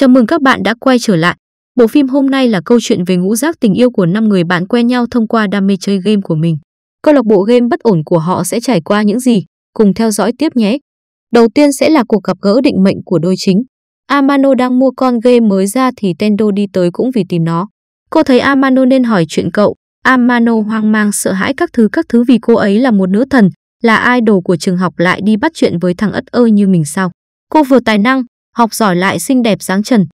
Chào mừng các bạn đã quay trở lại. Bộ phim hôm nay là câu chuyện về ngũ giác tình yêu của 5 người bạn quen nhau thông qua đam mê chơi game của mình. Câu lạc bộ game bất ổn của họ sẽ trải qua những gì? Cùng theo dõi tiếp nhé. Đầu tiên sẽ là cuộc gặp gỡ định mệnh của đôi chính. Amano đang mua con game mới ra thì Tendo đi tới cũng vì tìm nó. Cô thấy Amano nên hỏi chuyện cậu. Amano hoang mang sợ hãi các thứ các thứ vì cô ấy là một nữ thần, là idol của trường học lại đi bắt chuyện với thằng ất ơi như mình sao. Cô vừa tài năng, học giỏi lại xinh đẹp dáng trần.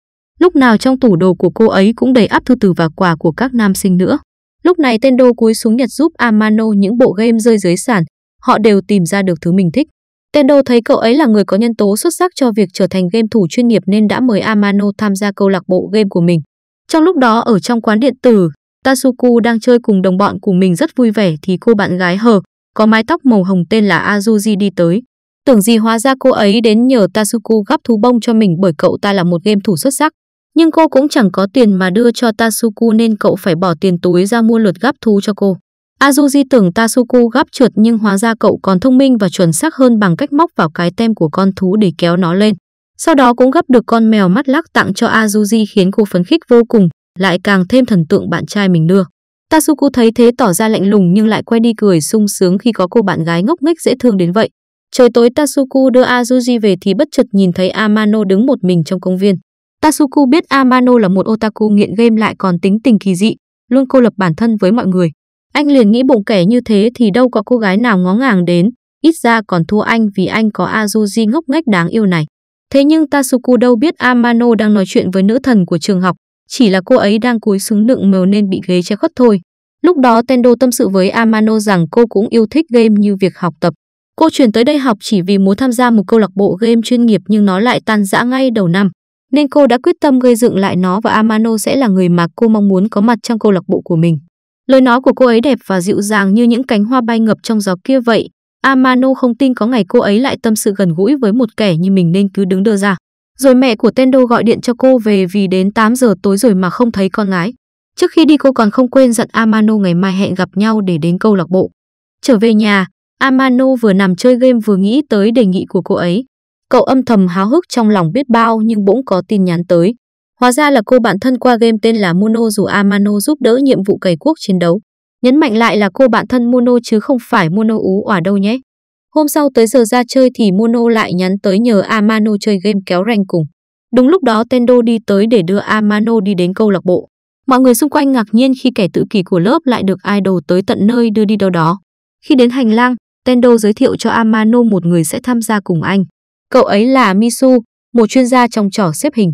Lúc nào trong tủ đồ của cô ấy cũng đầy áp thư từ và quà của các nam sinh nữa. Lúc này tên đô cúi xuống nhặt giúp Amano những bộ game rơi dưới sàn, họ đều tìm ra được thứ mình thích. Tên đô thấy cậu ấy là người có nhân tố xuất sắc cho việc trở thành game thủ chuyên nghiệp nên đã mời Amano tham gia câu lạc bộ game của mình. Trong lúc đó ở trong quán điện tử, Tatsuku đang chơi cùng đồng bọn của mình rất vui vẻ thì cô bạn gái hờ, có mái tóc màu hồng tên là Azuji đi tới. Tưởng gì hóa ra cô ấy đến nhờ Tatsuku gắp thú bông cho mình bởi cậu ta là một game thủ xuất sắc. Nhưng cô cũng chẳng có tiền mà đưa cho Tatsuku nên cậu phải bỏ tiền túi ra mua lượt gắp thú cho cô. Azuji tưởng Tatsuku gắp trượt nhưng hóa ra cậu còn thông minh và chuẩn xác hơn bằng cách móc vào cái tem của con thú để kéo nó lên. Sau đó cũng gấp được con mèo mắt lắc tặng cho Azuji khiến cô phấn khích vô cùng, lại càng thêm thần tượng bạn trai mình đưa. Tatsuku thấy thế tỏ ra lạnh lùng nhưng lại quay đi cười sung sướng khi có cô bạn gái ngốc nghếch dễ thương đến vậy. Trời tối Tatsuku đưa Azuji về thì bất chợt nhìn thấy Amano đứng một mình trong công viên. Tatsuku biết Amano là một otaku nghiện game lại còn tính tình kỳ dị, luôn cô lập bản thân với mọi người. Anh liền nghĩ bụng kẻ như thế thì đâu có cô gái nào ngó ngàng đến, ít ra còn thua anh vì anh có Azuji ngốc nghếch đáng yêu này. Thế nhưng Tatsuku đâu biết Amano đang nói chuyện với nữ thần của trường học, chỉ là cô ấy đang cúi xuống nựng mèo nên bị ghế che khuất thôi. Lúc đó Tendo tâm sự với Amano rằng cô cũng yêu thích game như việc học tập. Cô chuyển tới đây học chỉ vì muốn tham gia một câu lạc bộ game chuyên nghiệp nhưng nó lại tan rã ngay đầu năm. Nên cô đã quyết tâm gây dựng lại nó và Amano sẽ là người mà cô mong muốn có mặt trong câu lạc bộ của mình. Lời nói của cô ấy đẹp và dịu dàng như những cánh hoa bay ngập trong gió kia vậy. Amano không tin có ngày cô ấy lại tâm sự gần gũi với một kẻ như mình nên cứ đứng đưa ra. Rồi mẹ của Tendo gọi điện cho cô về vì đến 8 giờ tối rồi mà không thấy con gái. Trước khi đi cô còn không quên dặn Amano ngày mai hẹn gặp nhau để đến câu lạc bộ. Trở về nhà, Amano vừa nằm chơi game vừa nghĩ tới đề nghị của cô ấy. Cậu âm thầm háo hức trong lòng biết bao nhưng bỗng có tin nhắn tới. Hóa ra là cô bạn thân qua game tên là Mono dù Amano giúp đỡ nhiệm vụ cày quốc chiến đấu. Nhấn mạnh lại là cô bạn thân Mono chứ không phải Mono ú ỏa đâu nhé. Hôm sau tới giờ ra chơi thì Mono lại nhắn tới nhờ Amano chơi game kéo rank cùng. Đúng lúc đó Tendo đi tới để đưa Amano đi đến câu lạc bộ. Mọi người xung quanh ngạc nhiên khi kẻ tự kỷ của lớp lại được idol tới tận nơi đưa đi đâu đó. Khi đến hành lang, Tendo giới thiệu cho Amano một người sẽ tham gia cùng anh. Cậu ấy là Misu, một chuyên gia trong trò xếp hình.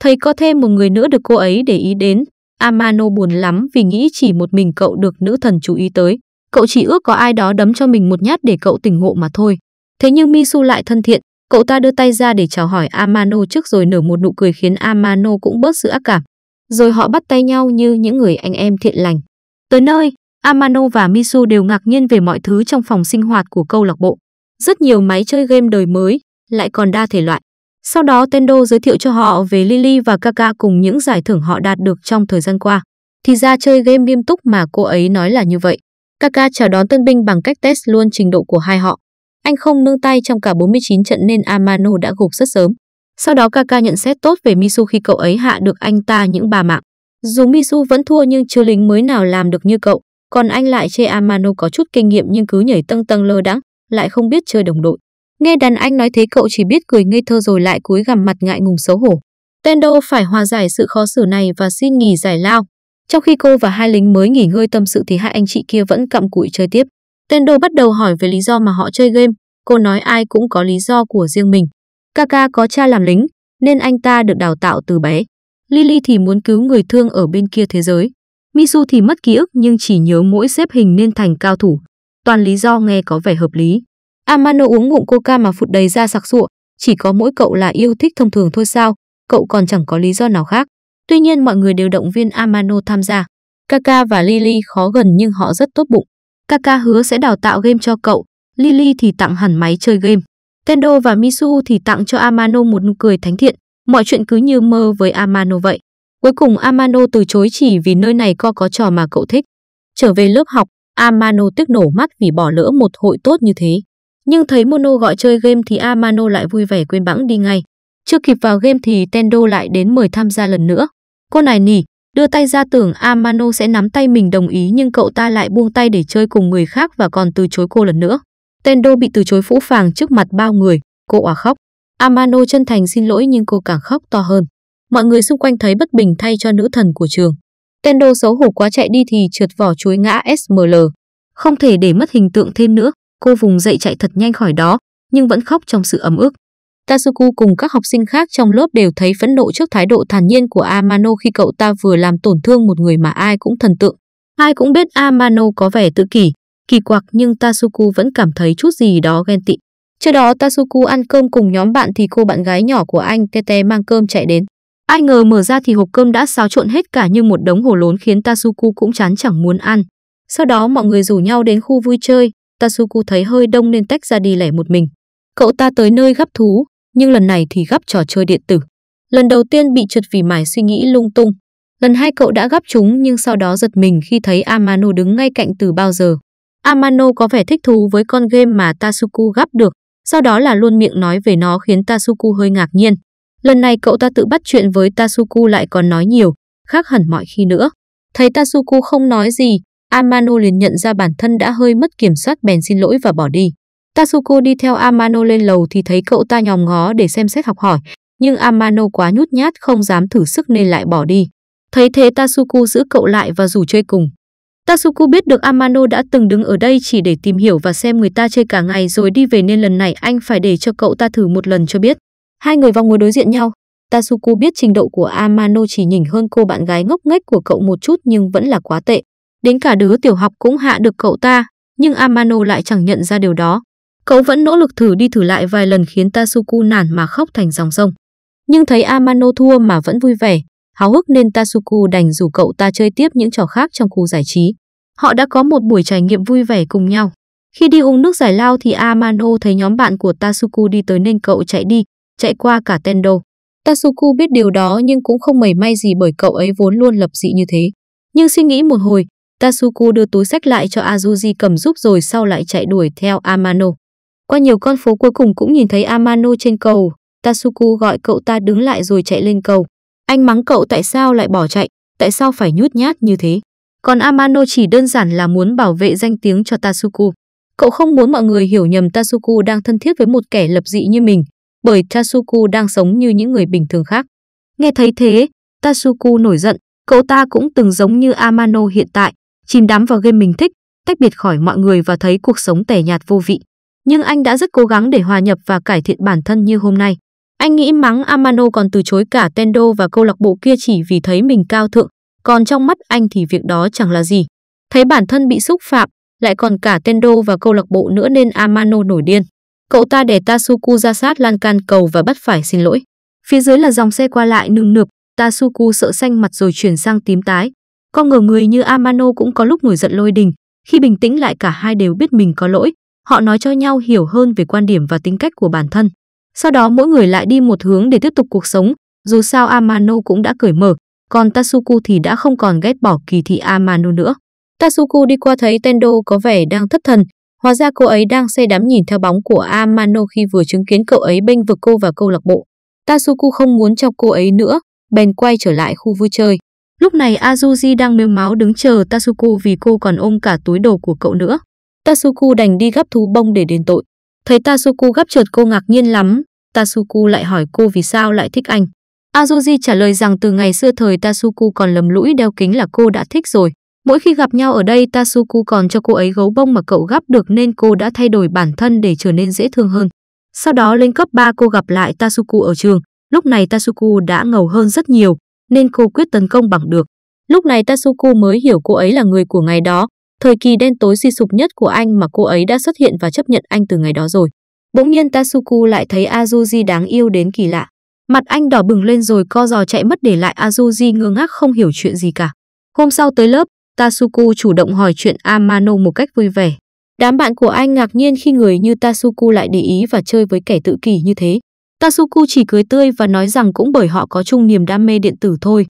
Thầy có thêm một người nữa được cô ấy để ý đến, Amano buồn lắm vì nghĩ chỉ một mình cậu được nữ thần chú ý tới. Cậu chỉ ước có ai đó đấm cho mình một nhát để cậu tỉnh ngộ mà thôi. Thế nhưng Misu lại thân thiện, cậu ta đưa tay ra để chào hỏi Amano trước rồi nở một nụ cười khiến Amano cũng bớt sự ác cảm. Rồi họ bắt tay nhau như những người anh em thiện lành. Tới nơi, Amano và Misu đều ngạc nhiên về mọi thứ trong phòng sinh hoạt của câu lạc bộ. Rất nhiều máy chơi game đời mới, lại còn đa thể loại. Sau đó Tendo giới thiệu cho họ về Lily và Kaka cùng những giải thưởng họ đạt được trong thời gian qua. Thì ra chơi game nghiêm túc mà cô ấy nói là như vậy. Kaka chào đón tân binh bằng cách test luôn trình độ của hai họ. Anh không nương tay trong cả 49 trận nên Amano đã gục rất sớm. Sau đó Kaka nhận xét tốt về Misu khi cậu ấy hạ được anh ta những bà mạng. Dù Misu vẫn thua nhưng chưa lính mới nào làm được như cậu. Còn anh lại chê Amano có chút kinh nghiệm nhưng cứ nhảy tâng tâng lơ đãng, lại không biết chơi đồng đội. Nghe đàn anh nói thế cậu chỉ biết cười ngây thơ rồi lại cúi gằm mặt ngại ngùng xấu hổ. Tendo phải hòa giải sự khó xử này và xin nghỉ giải lao. Trong khi cô và hai lính mới nghỉ ngơi tâm sự thì hai anh chị kia vẫn cặm cụi chơi tiếp. Tendo bắt đầu hỏi về lý do mà họ chơi game. Cô nói ai cũng có lý do của riêng mình. Kaka có cha làm lính, nên anh ta được đào tạo từ bé. Lily thì muốn cứu người thương ở bên kia thế giới. Misu thì mất ký ức nhưng chỉ nhớ mỗi xếp hình nên thành cao thủ. Toàn lý do nghe có vẻ hợp lý. Amano uống ngụm coca mà phụt đầy ra sặc sụa, chỉ có mỗi cậu là yêu thích thông thường thôi sao, cậu còn chẳng có lý do nào khác. Tuy nhiên mọi người đều động viên Amano tham gia. Kaka và Lily khó gần nhưng họ rất tốt bụng. Kaka hứa sẽ đào tạo game cho cậu, Lily thì tặng hẳn máy chơi game. Tendo và Misu thì tặng cho Amano một nụ cười thánh thiện. Mọi chuyện cứ như mơ với Amano vậy. Cuối cùng Amano từ chối chỉ vì nơi này co có trò mà cậu thích. Trở về lớp học, Amano tức nổ mắt vì bỏ lỡ một hội tốt như thế. Nhưng thấy Mono gọi chơi game thì Amano lại vui vẻ quên bẵng đi ngay. Chưa kịp vào game thì Tendo lại đến mời tham gia lần nữa. Cô này nỉ, đưa tay ra tưởng Amano sẽ nắm tay mình đồng ý nhưng cậu ta lại buông tay để chơi cùng người khác và còn từ chối cô lần nữa. Tendo bị từ chối phũ phàng trước mặt bao người, cô òa khóc. Amano chân thành xin lỗi nhưng cô càng khóc to hơn. Mọi người xung quanh thấy bất bình thay cho nữ thần của trường. Tendo xấu hổ quá chạy đi thì trượt vỏ chuối ngã SML. Không thể để mất hình tượng thêm nữa, cô vùng dậy chạy thật nhanh khỏi đó, nhưng vẫn khóc trong sự ấm ức. Tatsuku cùng các học sinh khác trong lớp đều thấy phẫn nộ trước thái độ thản nhiên của Amano khi cậu ta vừa làm tổn thương một người mà ai cũng thần tượng. Ai cũng biết Amano có vẻ tự kỷ, kỳ quặc nhưng Tatsuku vẫn cảm thấy chút gì đó ghen tị. Trước đó Tatsuku ăn cơm cùng nhóm bạn thì cô bạn gái nhỏ của anh Kete mang cơm chạy đến. Ai ngờ mở ra thì hộp cơm đã xáo trộn hết cả như một đống hồ lốn khiến Tatsuku cũng chán chẳng muốn ăn. Sau đó mọi người rủ nhau đến khu vui chơi, Tatsuku thấy hơi đông nên tách ra đi lẻ một mình. Cậu ta tới nơi gấp thú, nhưng lần này thì gấp trò chơi điện tử. Lần đầu tiên bị trượt vì mải suy nghĩ lung tung. Lần hai cậu đã gấp chúng nhưng sau đó giật mình khi thấy Amano đứng ngay cạnh từ bao giờ. Amano có vẻ thích thú với con game mà Tatsuku gấp được, sau đó là luôn miệng nói về nó khiến Tatsuku hơi ngạc nhiên. Lần này cậu ta tự bắt chuyện với Tatsuku lại còn nói nhiều, khác hẳn mọi khi nữa. Thấy Tatsuku không nói gì, Amano liền nhận ra bản thân đã hơi mất kiểm soát bèn xin lỗi và bỏ đi. Tatsuko đi theo Amano lên lầu thì thấy cậu ta nhòm ngó để xem xét học hỏi, nhưng Amano quá nhút nhát không dám thử sức nên lại bỏ đi. Thấy thế Tatsuku giữ cậu lại và rủ chơi cùng. Tatsuku biết được Amano đã từng đứng ở đây chỉ để tìm hiểu và xem người ta chơi cả ngày rồi đi về nên lần này anh phải để cho cậu ta thử một lần cho biết. Hai người vòng ngồi đối diện nhau. Tatsuku biết trình độ của Amano chỉ nhỉnh hơn cô bạn gái ngốc nghếch của cậu một chút nhưng vẫn là quá tệ. Đến cả đứa tiểu học cũng hạ được cậu ta, nhưng Amano lại chẳng nhận ra điều đó. Cậu vẫn nỗ lực thử đi thử lại vài lần khiến Tatsuku nản mà khóc thành dòng sông. Nhưng thấy Amano thua mà vẫn vui vẻ, háo hức nên Tatsuku đành rủ cậu ta chơi tiếp những trò khác trong khu giải trí. Họ đã có một buổi trải nghiệm vui vẻ cùng nhau. Khi đi uống nước giải lao thì Amano thấy nhóm bạn của Tatsuku đi tới nên cậu chạy đi, chạy qua cả Tendo. Tatsuku biết điều đó nhưng cũng không mảy may gì bởi cậu ấy vốn luôn lập dị như thế. Nhưng suy nghĩ một hồi, Tatsuku đưa túi sách lại cho Azuji cầm giúp rồi sau lại chạy đuổi theo Amano. Qua nhiều con phố cuối cùng cũng nhìn thấy Amano trên cầu, Tatsuku gọi cậu ta đứng lại rồi chạy lên cầu. Anh mắng cậu tại sao lại bỏ chạy, tại sao phải nhút nhát như thế. Còn Amano chỉ đơn giản là muốn bảo vệ danh tiếng cho Tatsuku. Cậu không muốn mọi người hiểu nhầm Tatsuku đang thân thiết với một kẻ lập dị như mình, bởi Tatsuku đang sống như những người bình thường khác. Nghe thấy thế, Tatsuku nổi giận, cậu ta cũng từng giống như Amano hiện tại, chìm đắm vào game mình thích, tách biệt khỏi mọi người và thấy cuộc sống tẻ nhạt vô vị. Nhưng anh đã rất cố gắng để hòa nhập và cải thiện bản thân như hôm nay. Anh nghĩ mắng Amano còn từ chối cả Tendo và câu lạc bộ kia chỉ vì thấy mình cao thượng, còn trong mắt anh thì việc đó chẳng là gì. Thấy bản thân bị xúc phạm, lại còn cả Tendo và câu lạc bộ nữa nên Amano nổi điên. Cậu ta để Tasuku ra sát lan can cầu và bắt phải xin lỗi. Phía dưới là dòng xe qua lại nườm nượp, Tasuku sợ xanh mặt rồi chuyển sang tím tái. Con ngờ người như Amano cũng có lúc nổi giận lôi đình, khi bình tĩnh lại cả hai đều biết mình có lỗi, họ nói cho nhau hiểu hơn về quan điểm và tính cách của bản thân. Sau đó mỗi người lại đi một hướng để tiếp tục cuộc sống, dù sao Amano cũng đã cởi mở, còn Tatsuku thì đã không còn ghét bỏ kỳ thị Amano nữa. Tatsuku đi qua thấy Tendo có vẻ đang thất thần, Hóa ra cô ấy đang say đắm nhìn theo bóng của Amano khi vừa chứng kiến cậu ấy bênh vực cô và câu lạc bộ. Tatsuku không muốn cho cô ấy nữa, bèn quay trở lại khu vui chơi. Lúc này Azuji đang mếu máu đứng chờ Tatsuku vì cô còn ôm cả túi đồ của cậu nữa. Tatsuku đành đi gấp thú bông để đền tội. Thấy Tatsuku gấp trượt cô ngạc nhiên lắm, Tatsuku lại hỏi cô vì sao lại thích anh. Azuji trả lời rằng từ ngày xưa thời Tatsuku còn lầm lũi đeo kính là cô đã thích rồi. Mỗi khi gặp nhau ở đây Tasuku còn cho cô ấy gấu bông mà cậu gắp được nên cô đã thay đổi bản thân để trở nên dễ thương hơn. Sau đó lên cấp 3 cô gặp lại Tasuku ở trường, lúc này Tasuku đã ngầu hơn rất nhiều nên cô quyết tấn công bằng được. Lúc này Tasuku mới hiểu cô ấy là người của ngày đó, thời kỳ đen tối suy sụp nhất của anh mà cô ấy đã xuất hiện và chấp nhận anh từ ngày đó rồi. Bỗng nhiên Tasuku lại thấy Azuji đáng yêu đến kỳ lạ. Mặt anh đỏ bừng lên rồi co giò chạy mất để lại Azuji ngơ ngác không hiểu chuyện gì cả. Hôm sau tới lớp, Tasuku chủ động hỏi chuyện Amano một cách vui vẻ. Đám bạn của anh ngạc nhiên khi người như Tasuku lại để ý và chơi với kẻ tự kỷ như thế. Tasuku chỉ cười tươi và nói rằng cũng bởi họ có chung niềm đam mê điện tử thôi.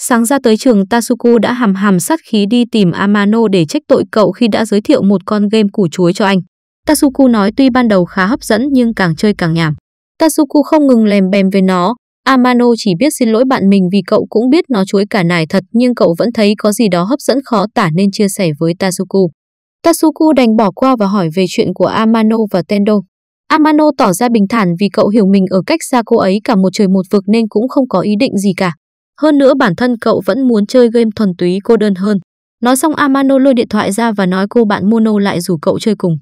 Sáng ra tới trường Tasuku đã hàm hàm sát khí đi tìm Amano để trách tội cậu khi đã giới thiệu một con game củ chuối cho anh. Tasuku nói tuy ban đầu khá hấp dẫn nhưng càng chơi càng nhảm. Tasuku không ngừng lèm bèm về nó, Amano chỉ biết xin lỗi bạn mình vì cậu cũng biết nó chuối cả nải thật nhưng cậu vẫn thấy có gì đó hấp dẫn khó tả nên chia sẻ với Tatsuku. Tatsuku đành bỏ qua và hỏi về chuyện của Amano và Tendo. Amano tỏ ra bình thản vì cậu hiểu mình ở cách xa cô ấy cả một trời một vực nên cũng không có ý định gì cả. Hơn nữa bản thân cậu vẫn muốn chơi game thuần túy cô đơn hơn. Nói xong Amano lôi điện thoại ra và nói cô bạn Mono lại rủ cậu chơi cùng.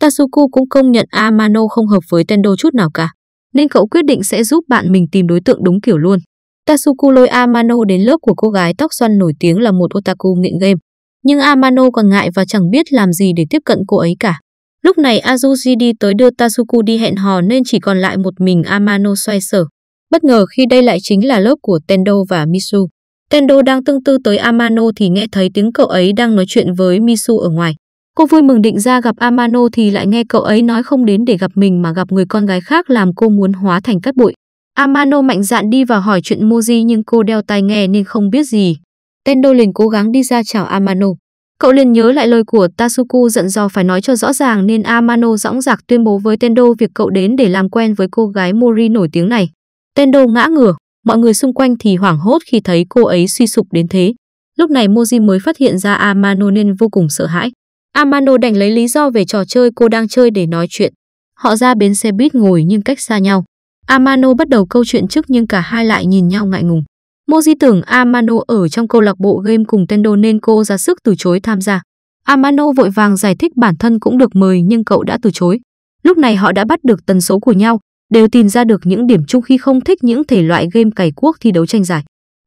Tatsuku cũng công nhận Amano không hợp với Tendo chút nào cả nên cậu quyết định sẽ giúp bạn mình tìm đối tượng đúng kiểu luôn. Tatsuku lôi Amano đến lớp của cô gái tóc xoăn nổi tiếng là một otaku nghiện game. Nhưng Amano còn ngại và chẳng biết làm gì để tiếp cận cô ấy cả. Lúc này Azuji đi tới đưa Tatsuku đi hẹn hò nên chỉ còn lại một mình Amano xoay sở. Bất ngờ khi đây lại chính là lớp của Tendo và Misu. Tendo đang tương tư tới Amano thì nghe thấy tiếng cậu ấy đang nói chuyện với Misu ở ngoài. Cô vui mừng định ra gặp Amano thì lại nghe cậu ấy nói không đến để gặp mình mà gặp người con gái khác làm cô muốn hóa thành cát bụi. Amano mạnh dạn đi vào hỏi chuyện Moji nhưng cô đeo tai nghe nên không biết gì. Tendo liền cố gắng đi ra chào Amano. Cậu liền nhớ lại lời của Tasuku giận dò phải nói cho rõ ràng nên Amano dõng dạc tuyên bố với Tendo việc cậu đến để làm quen với cô gái Mori nổi tiếng này. Tendo ngã ngửa, mọi người xung quanh thì hoảng hốt khi thấy cô ấy suy sụp đến thế. Lúc này Moji mới phát hiện ra Amano nên vô cùng sợ hãi. Amano đành lấy lý do về trò chơi cô đang chơi để nói chuyện. Họ ra bến xe buýt ngồi nhưng cách xa nhau. Amano bắt đầu câu chuyện trước nhưng cả hai lại nhìn nhau ngại ngùng. Moji tưởng Amano ở trong câu lạc bộ game cùng Tendo nên cô ra sức từ chối tham gia. Amano vội vàng giải thích bản thân cũng được mời nhưng cậu đã từ chối. Lúc này họ đã bắt được tần số của nhau, đều tìm ra được những điểm chung khi không thích những thể loại game cày cuốc thi đấu tranh giải.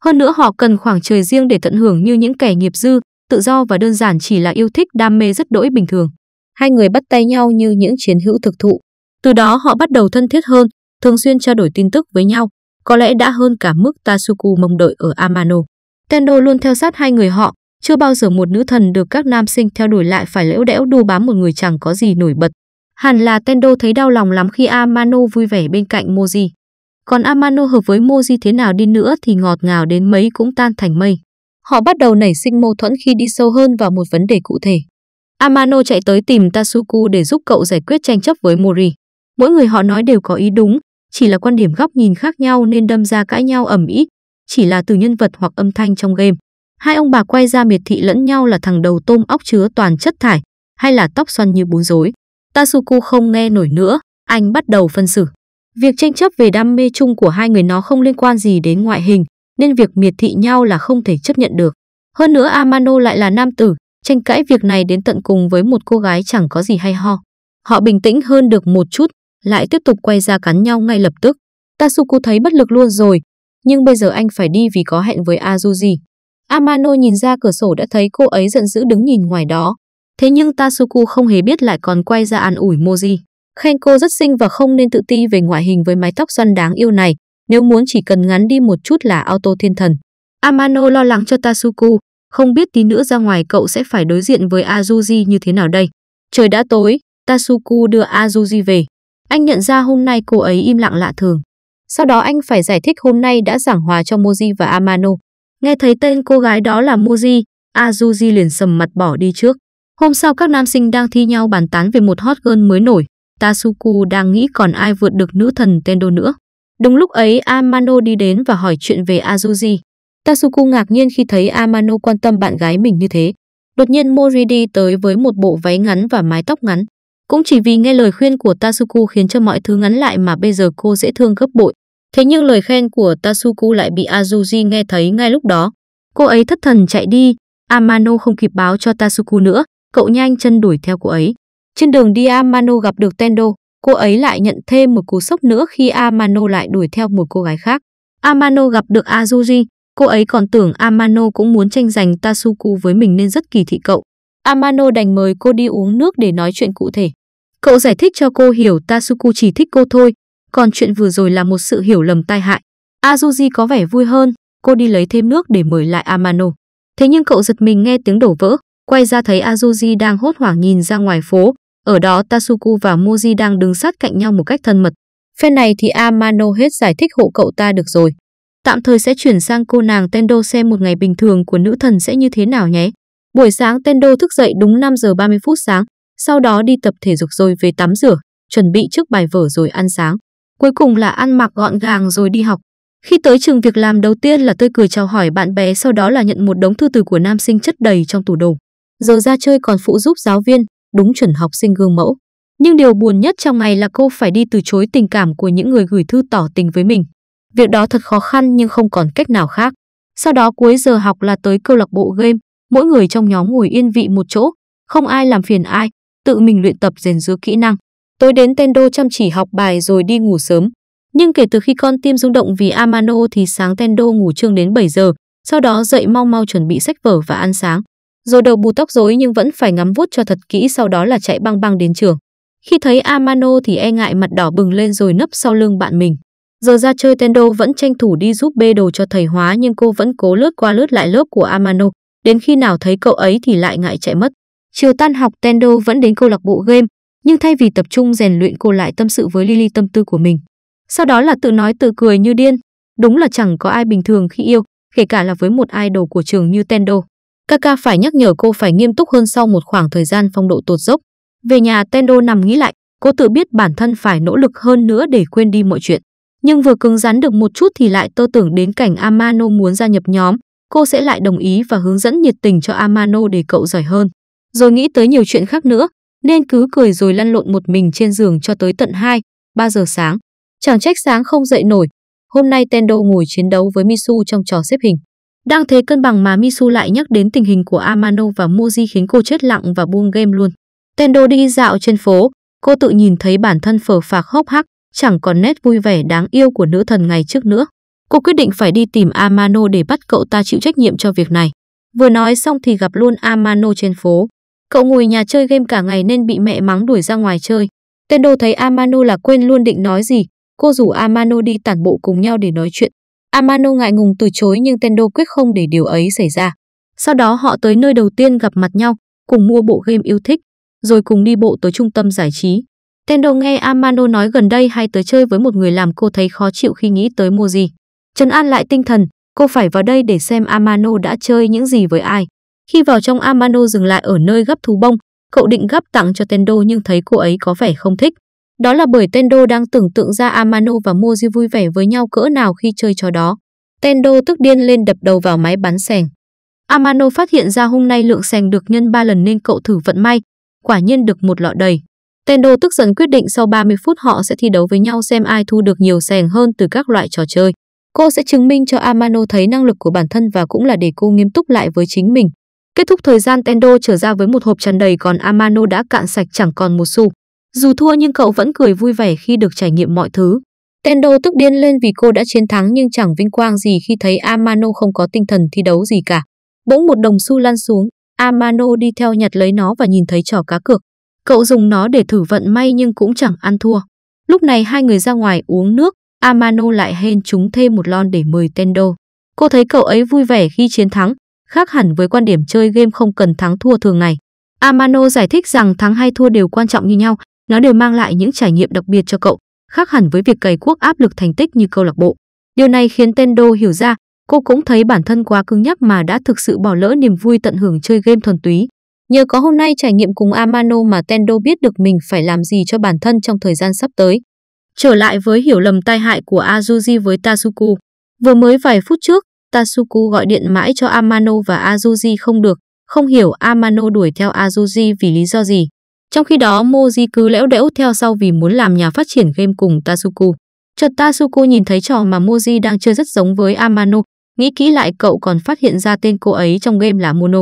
Hơn nữa họ cần khoảng trời riêng để tận hưởng như những kẻ nghiệp dư, tự do và đơn giản chỉ là yêu thích đam mê rất đỗi bình thường. Hai người bắt tay nhau như những chiến hữu thực thụ. Từ đó họ bắt đầu thân thiết hơn, thường xuyên trao đổi tin tức với nhau, có lẽ đã hơn cả mức Tatsuku mong đợi ở Amano. Tendo luôn theo sát hai người họ, chưa bao giờ một nữ thần được các nam sinh theo đuổi lại phải lẽo đẽo đu bám một người chẳng có gì nổi bật. Hẳn là Tendo thấy đau lòng lắm khi Amano vui vẻ bên cạnh Moji. Còn Amano hợp với Moji thế nào đi nữa thì ngọt ngào đến mấy cũng tan thành mây. Họ bắt đầu nảy sinh mâu thuẫn khi đi sâu hơn vào một vấn đề cụ thể. Amano chạy tới tìm Tatsuku để giúp cậu giải quyết tranh chấp với Mori. Mỗi người họ nói đều có ý đúng, chỉ là quan điểm góc nhìn khác nhau nên đâm ra cãi nhau ầm ĩ, chỉ là từ nhân vật hoặc âm thanh trong game. Hai ông bà quay ra miệt thị lẫn nhau là thằng đầu tôm óc chứa toàn chất thải, hay là tóc xoăn như bún rối. Tatsuku không nghe nổi nữa, anh bắt đầu phân xử. Việc tranh chấp về đam mê chung của hai người nó không liên quan gì đến ngoại hình, nên việc miệt thị nhau là không thể chấp nhận được. Hơn nữa Amano lại là nam tử, tranh cãi việc này đến tận cùng với một cô gái chẳng có gì hay ho. Họ bình tĩnh hơn được một chút, lại tiếp tục quay ra cắn nhau ngay lập tức. Tatsuku thấy bất lực luôn rồi, nhưng bây giờ anh phải đi vì có hẹn với Azuji. Amano nhìn ra cửa sổ đã thấy cô ấy giận dữ đứng nhìn ngoài đó. Thế nhưng Tatsuku không hề biết lại còn quay ra an ủi Moji. Khen cô rất xinh và không nên tự ti về ngoại hình với mái tóc xoăn đáng yêu này, nếu muốn chỉ cần ngắn đi một chút là auto thiên thần. Amano lo lắng cho Tatsuku, không biết tí nữa ra ngoài cậu sẽ phải đối diện với Azuji như thế nào đây. Trời đã tối, Tatsuku đưa Azuji về. Anh nhận ra hôm nay cô ấy im lặng lạ thường. Sau đó anh phải giải thích hôm nay đã giảng hòa cho Moji và Amano. Nghe thấy tên cô gái đó là Moji, Azuji liền sầm mặt bỏ đi trước. Hôm sau các nam sinh đang thi nhau bàn tán về một hot girl mới nổi. Tatsuku đang nghĩ còn ai vượt được nữ thần Tendo nữa. Đúng lúc ấy Amano đi đến và hỏi chuyện về Azuji. Tatsuku ngạc nhiên khi thấy Amano quan tâm bạn gái mình như thế. Đột nhiên Mori đi tới với một bộ váy ngắn và mái tóc ngắn. Cũng chỉ vì nghe lời khuyên của Tatsuku khiến cho mọi thứ ngắn lại mà bây giờ cô dễ thương gấp bội. Thế nhưng lời khen của Tatsuku lại bị Azuji nghe thấy ngay lúc đó. Cô ấy thất thần chạy đi, Amano không kịp báo cho Tatsuku nữa, cậu nhanh chân đuổi theo cô ấy. Trên đường đi Amano gặp được Tendo, cô ấy lại nhận thêm một cú sốc nữa khi Amano lại đuổi theo một cô gái khác. Amano gặp được Azuji, cô ấy còn tưởng Amano cũng muốn tranh giành Tasuku với mình nên rất kỳ thị cậu. Amano đành mời cô đi uống nước để nói chuyện cụ thể. Cậu giải thích cho cô hiểu Tasuku chỉ thích cô thôi, còn chuyện vừa rồi là một sự hiểu lầm tai hại. Azuji có vẻ vui hơn, cô đi lấy thêm nước để mời lại Amano. Thế nhưng cậu giật mình nghe tiếng đổ vỡ, quay ra thấy Azuji đang hốt hoảng nhìn ra ngoài phố, ở đó Tatsuku và Moji đang đứng sát cạnh nhau một cách thân mật. Phen này thì Amano hết giải thích hộ cậu ta được rồi. Tạm thời sẽ chuyển sang cô nàng Tendo xem một ngày bình thường của nữ thần sẽ như thế nào nhé. Buổi sáng Tendo thức dậy đúng 5 giờ 30 phút sáng, sau đó đi tập thể dục rồi về tắm rửa, chuẩn bị trước bài vở rồi ăn sáng. Cuối cùng là ăn mặc gọn gàng rồi đi học. Khi tới trường việc làm đầu tiên là tôi cười chào hỏi bạn bè sau đó là nhận một đống thư từ của nam sinh chất đầy trong tủ đồ. Giờ ra chơi còn phụ giúp giáo viên, đúng chuẩn học sinh gương mẫu. Nhưng điều buồn nhất trong ngày là cô phải đi từ chối tình cảm của những người gửi thư tỏ tình với mình. Việc đó thật khó khăn nhưng không còn cách nào khác. Sau đó cuối giờ học là tới câu lạc bộ game, mỗi người trong nhóm ngồi yên vị một chỗ, không ai làm phiền ai, tự mình luyện tập rèn rứa kỹ năng. Tối đến Tendo chăm chỉ học bài rồi đi ngủ sớm. Nhưng kể từ khi con tim rung động vì Amano thì sáng Tendo ngủ trương đến 7 giờ, sau đó dậy mau mau chuẩn bị sách vở và ăn sáng rồi đầu bù tóc rối nhưng vẫn phải ngắm vuốt cho thật kỹ sau đó là chạy băng băng đến trường. Khi thấy Amano thì e ngại mặt đỏ bừng lên rồi nấp sau lưng bạn mình. Giờ ra chơi Tendo vẫn tranh thủ đi giúp bê đồ cho thầy hóa nhưng cô vẫn cố lướt qua lướt lại lớp của Amano. Đến khi nào thấy cậu ấy thì lại ngại chạy mất. Chiều tan học Tendo vẫn đến câu lạc bộ game, nhưng thay vì tập trung rèn luyện cô lại tâm sự với Lily tâm tư của mình. Sau đó là tự nói tự cười như điên. Đúng là chẳng có ai bình thường khi yêu, kể cả là với một idol của trường như Tendo. Kaka phải nhắc nhở cô phải nghiêm túc hơn sau một khoảng thời gian phong độ tột dốc. Về nhà Tendo nằm nghĩ lại, cô tự biết bản thân phải nỗ lực hơn nữa để quên đi mọi chuyện. Nhưng vừa cứng rắn được một chút thì lại tơ tưởng đến cảnh Amano muốn gia nhập nhóm, cô sẽ lại đồng ý và hướng dẫn nhiệt tình cho Amano để cậu giỏi hơn. Rồi nghĩ tới nhiều chuyện khác nữa, nên cứ cười rồi lăn lộn một mình trên giường cho tới tận 2, 3 giờ sáng. Chẳng trách sáng không dậy nổi. Hôm nay Tendo ngồi chiến đấu với Misu trong trò xếp hình. Đang thế cân bằng mà Misu lại nhắc đến tình hình của Amano và Moji khiến cô chết lặng và buông game luôn. Tendo đi dạo trên phố, cô tự nhìn thấy bản thân phở phạc hốc hắc, chẳng còn nét vui vẻ đáng yêu của nữ thần ngày trước nữa. Cô quyết định phải đi tìm Amano để bắt cậu ta chịu trách nhiệm cho việc này. Vừa nói xong thì gặp luôn Amano trên phố. Cậu ngồi nhà chơi game cả ngày nên bị mẹ mắng đuổi ra ngoài chơi. Tendo thấy Amano là quên luôn định nói gì. Cô rủ Amano đi tản bộ cùng nhau để nói chuyện. Amano ngại ngùng từ chối nhưng Tendo quyết không để điều ấy xảy ra. Sau đó họ tới nơi đầu tiên gặp mặt nhau, cùng mua bộ game yêu thích, rồi cùng đi bộ tới trung tâm giải trí. Tendo nghe Amano nói gần đây hay tới chơi với một người làm cô thấy khó chịu khi nghĩ tới mua gì. Trấn an lại tinh thần, cô phải vào đây để xem Amano đã chơi những gì với ai. Khi vào trong Amano dừng lại ở nơi gấp thú bông, cậu định gấp tặng cho Tendo nhưng thấy cô ấy có vẻ không thích. Đó là bởi Tendo đang tưởng tượng ra Amano và Moji vui vẻ với nhau cỡ nào khi chơi trò đó. Tendo tức điên lên đập đầu vào máy bắn sèn. Amano phát hiện ra hôm nay lượng sèn được nhân 3 lần nên cậu thử vận may, quả nhiên được một lọ đầy. Tendo tức giận quyết định sau 30 phút họ sẽ thi đấu với nhau xem ai thu được nhiều sèn hơn từ các loại trò chơi. Cô sẽ chứng minh cho Amano thấy năng lực của bản thân và cũng là để cô nghiêm túc lại với chính mình. Kết thúc thời gian Tendo trở ra với một hộp tràn đầy còn Amano đã cạn sạch chẳng còn một xu. Dù thua nhưng cậu vẫn cười vui vẻ khi được trải nghiệm mọi thứ. Tendo tức điên lên vì cô đã chiến thắng nhưng chẳng vinh quang gì khi thấy Amano không có tinh thần thi đấu gì cả. Bỗng một đồng xu lăn xuống, Amano đi theo nhặt lấy nó và nhìn thấy trò cá cược. Cậu dùng nó để thử vận may nhưng cũng chẳng ăn thua. Lúc này hai người ra ngoài uống nước, Amano lại hên chúng thêm một lon để mời Tendo. Cô thấy cậu ấy vui vẻ khi chiến thắng, khác hẳn với quan điểm chơi game không cần thắng thua thường ngày. Amano giải thích rằng thắng hay thua đều quan trọng như nhau, nó đều mang lại những trải nghiệm đặc biệt cho cậu, khác hẳn với việc cày cuốc áp lực thành tích như câu lạc bộ. Điều này khiến Tendo hiểu ra, cô cũng thấy bản thân quá cứng nhắc mà đã thực sự bỏ lỡ niềm vui tận hưởng chơi game thuần túy. Nhờ có hôm nay trải nghiệm cùng Amano mà Tendo biết được mình phải làm gì cho bản thân trong thời gian sắp tới. Trở lại với hiểu lầm tai hại của Azuji với Tasuku, Vừa mới vài phút trước, Tasuku gọi điện mãi cho Amano và Azuji không được, không hiểu Amano đuổi theo Azuji vì lý do gì. Trong khi đó, Moji cứ lẽo đẽo theo sau vì muốn làm nhà phát triển game cùng Tatsuku. Chợt Tatsuku nhìn thấy trò mà Moji đang chơi rất giống với Amano, nghĩ kỹ lại cậu còn phát hiện ra tên cô ấy trong game là Mono.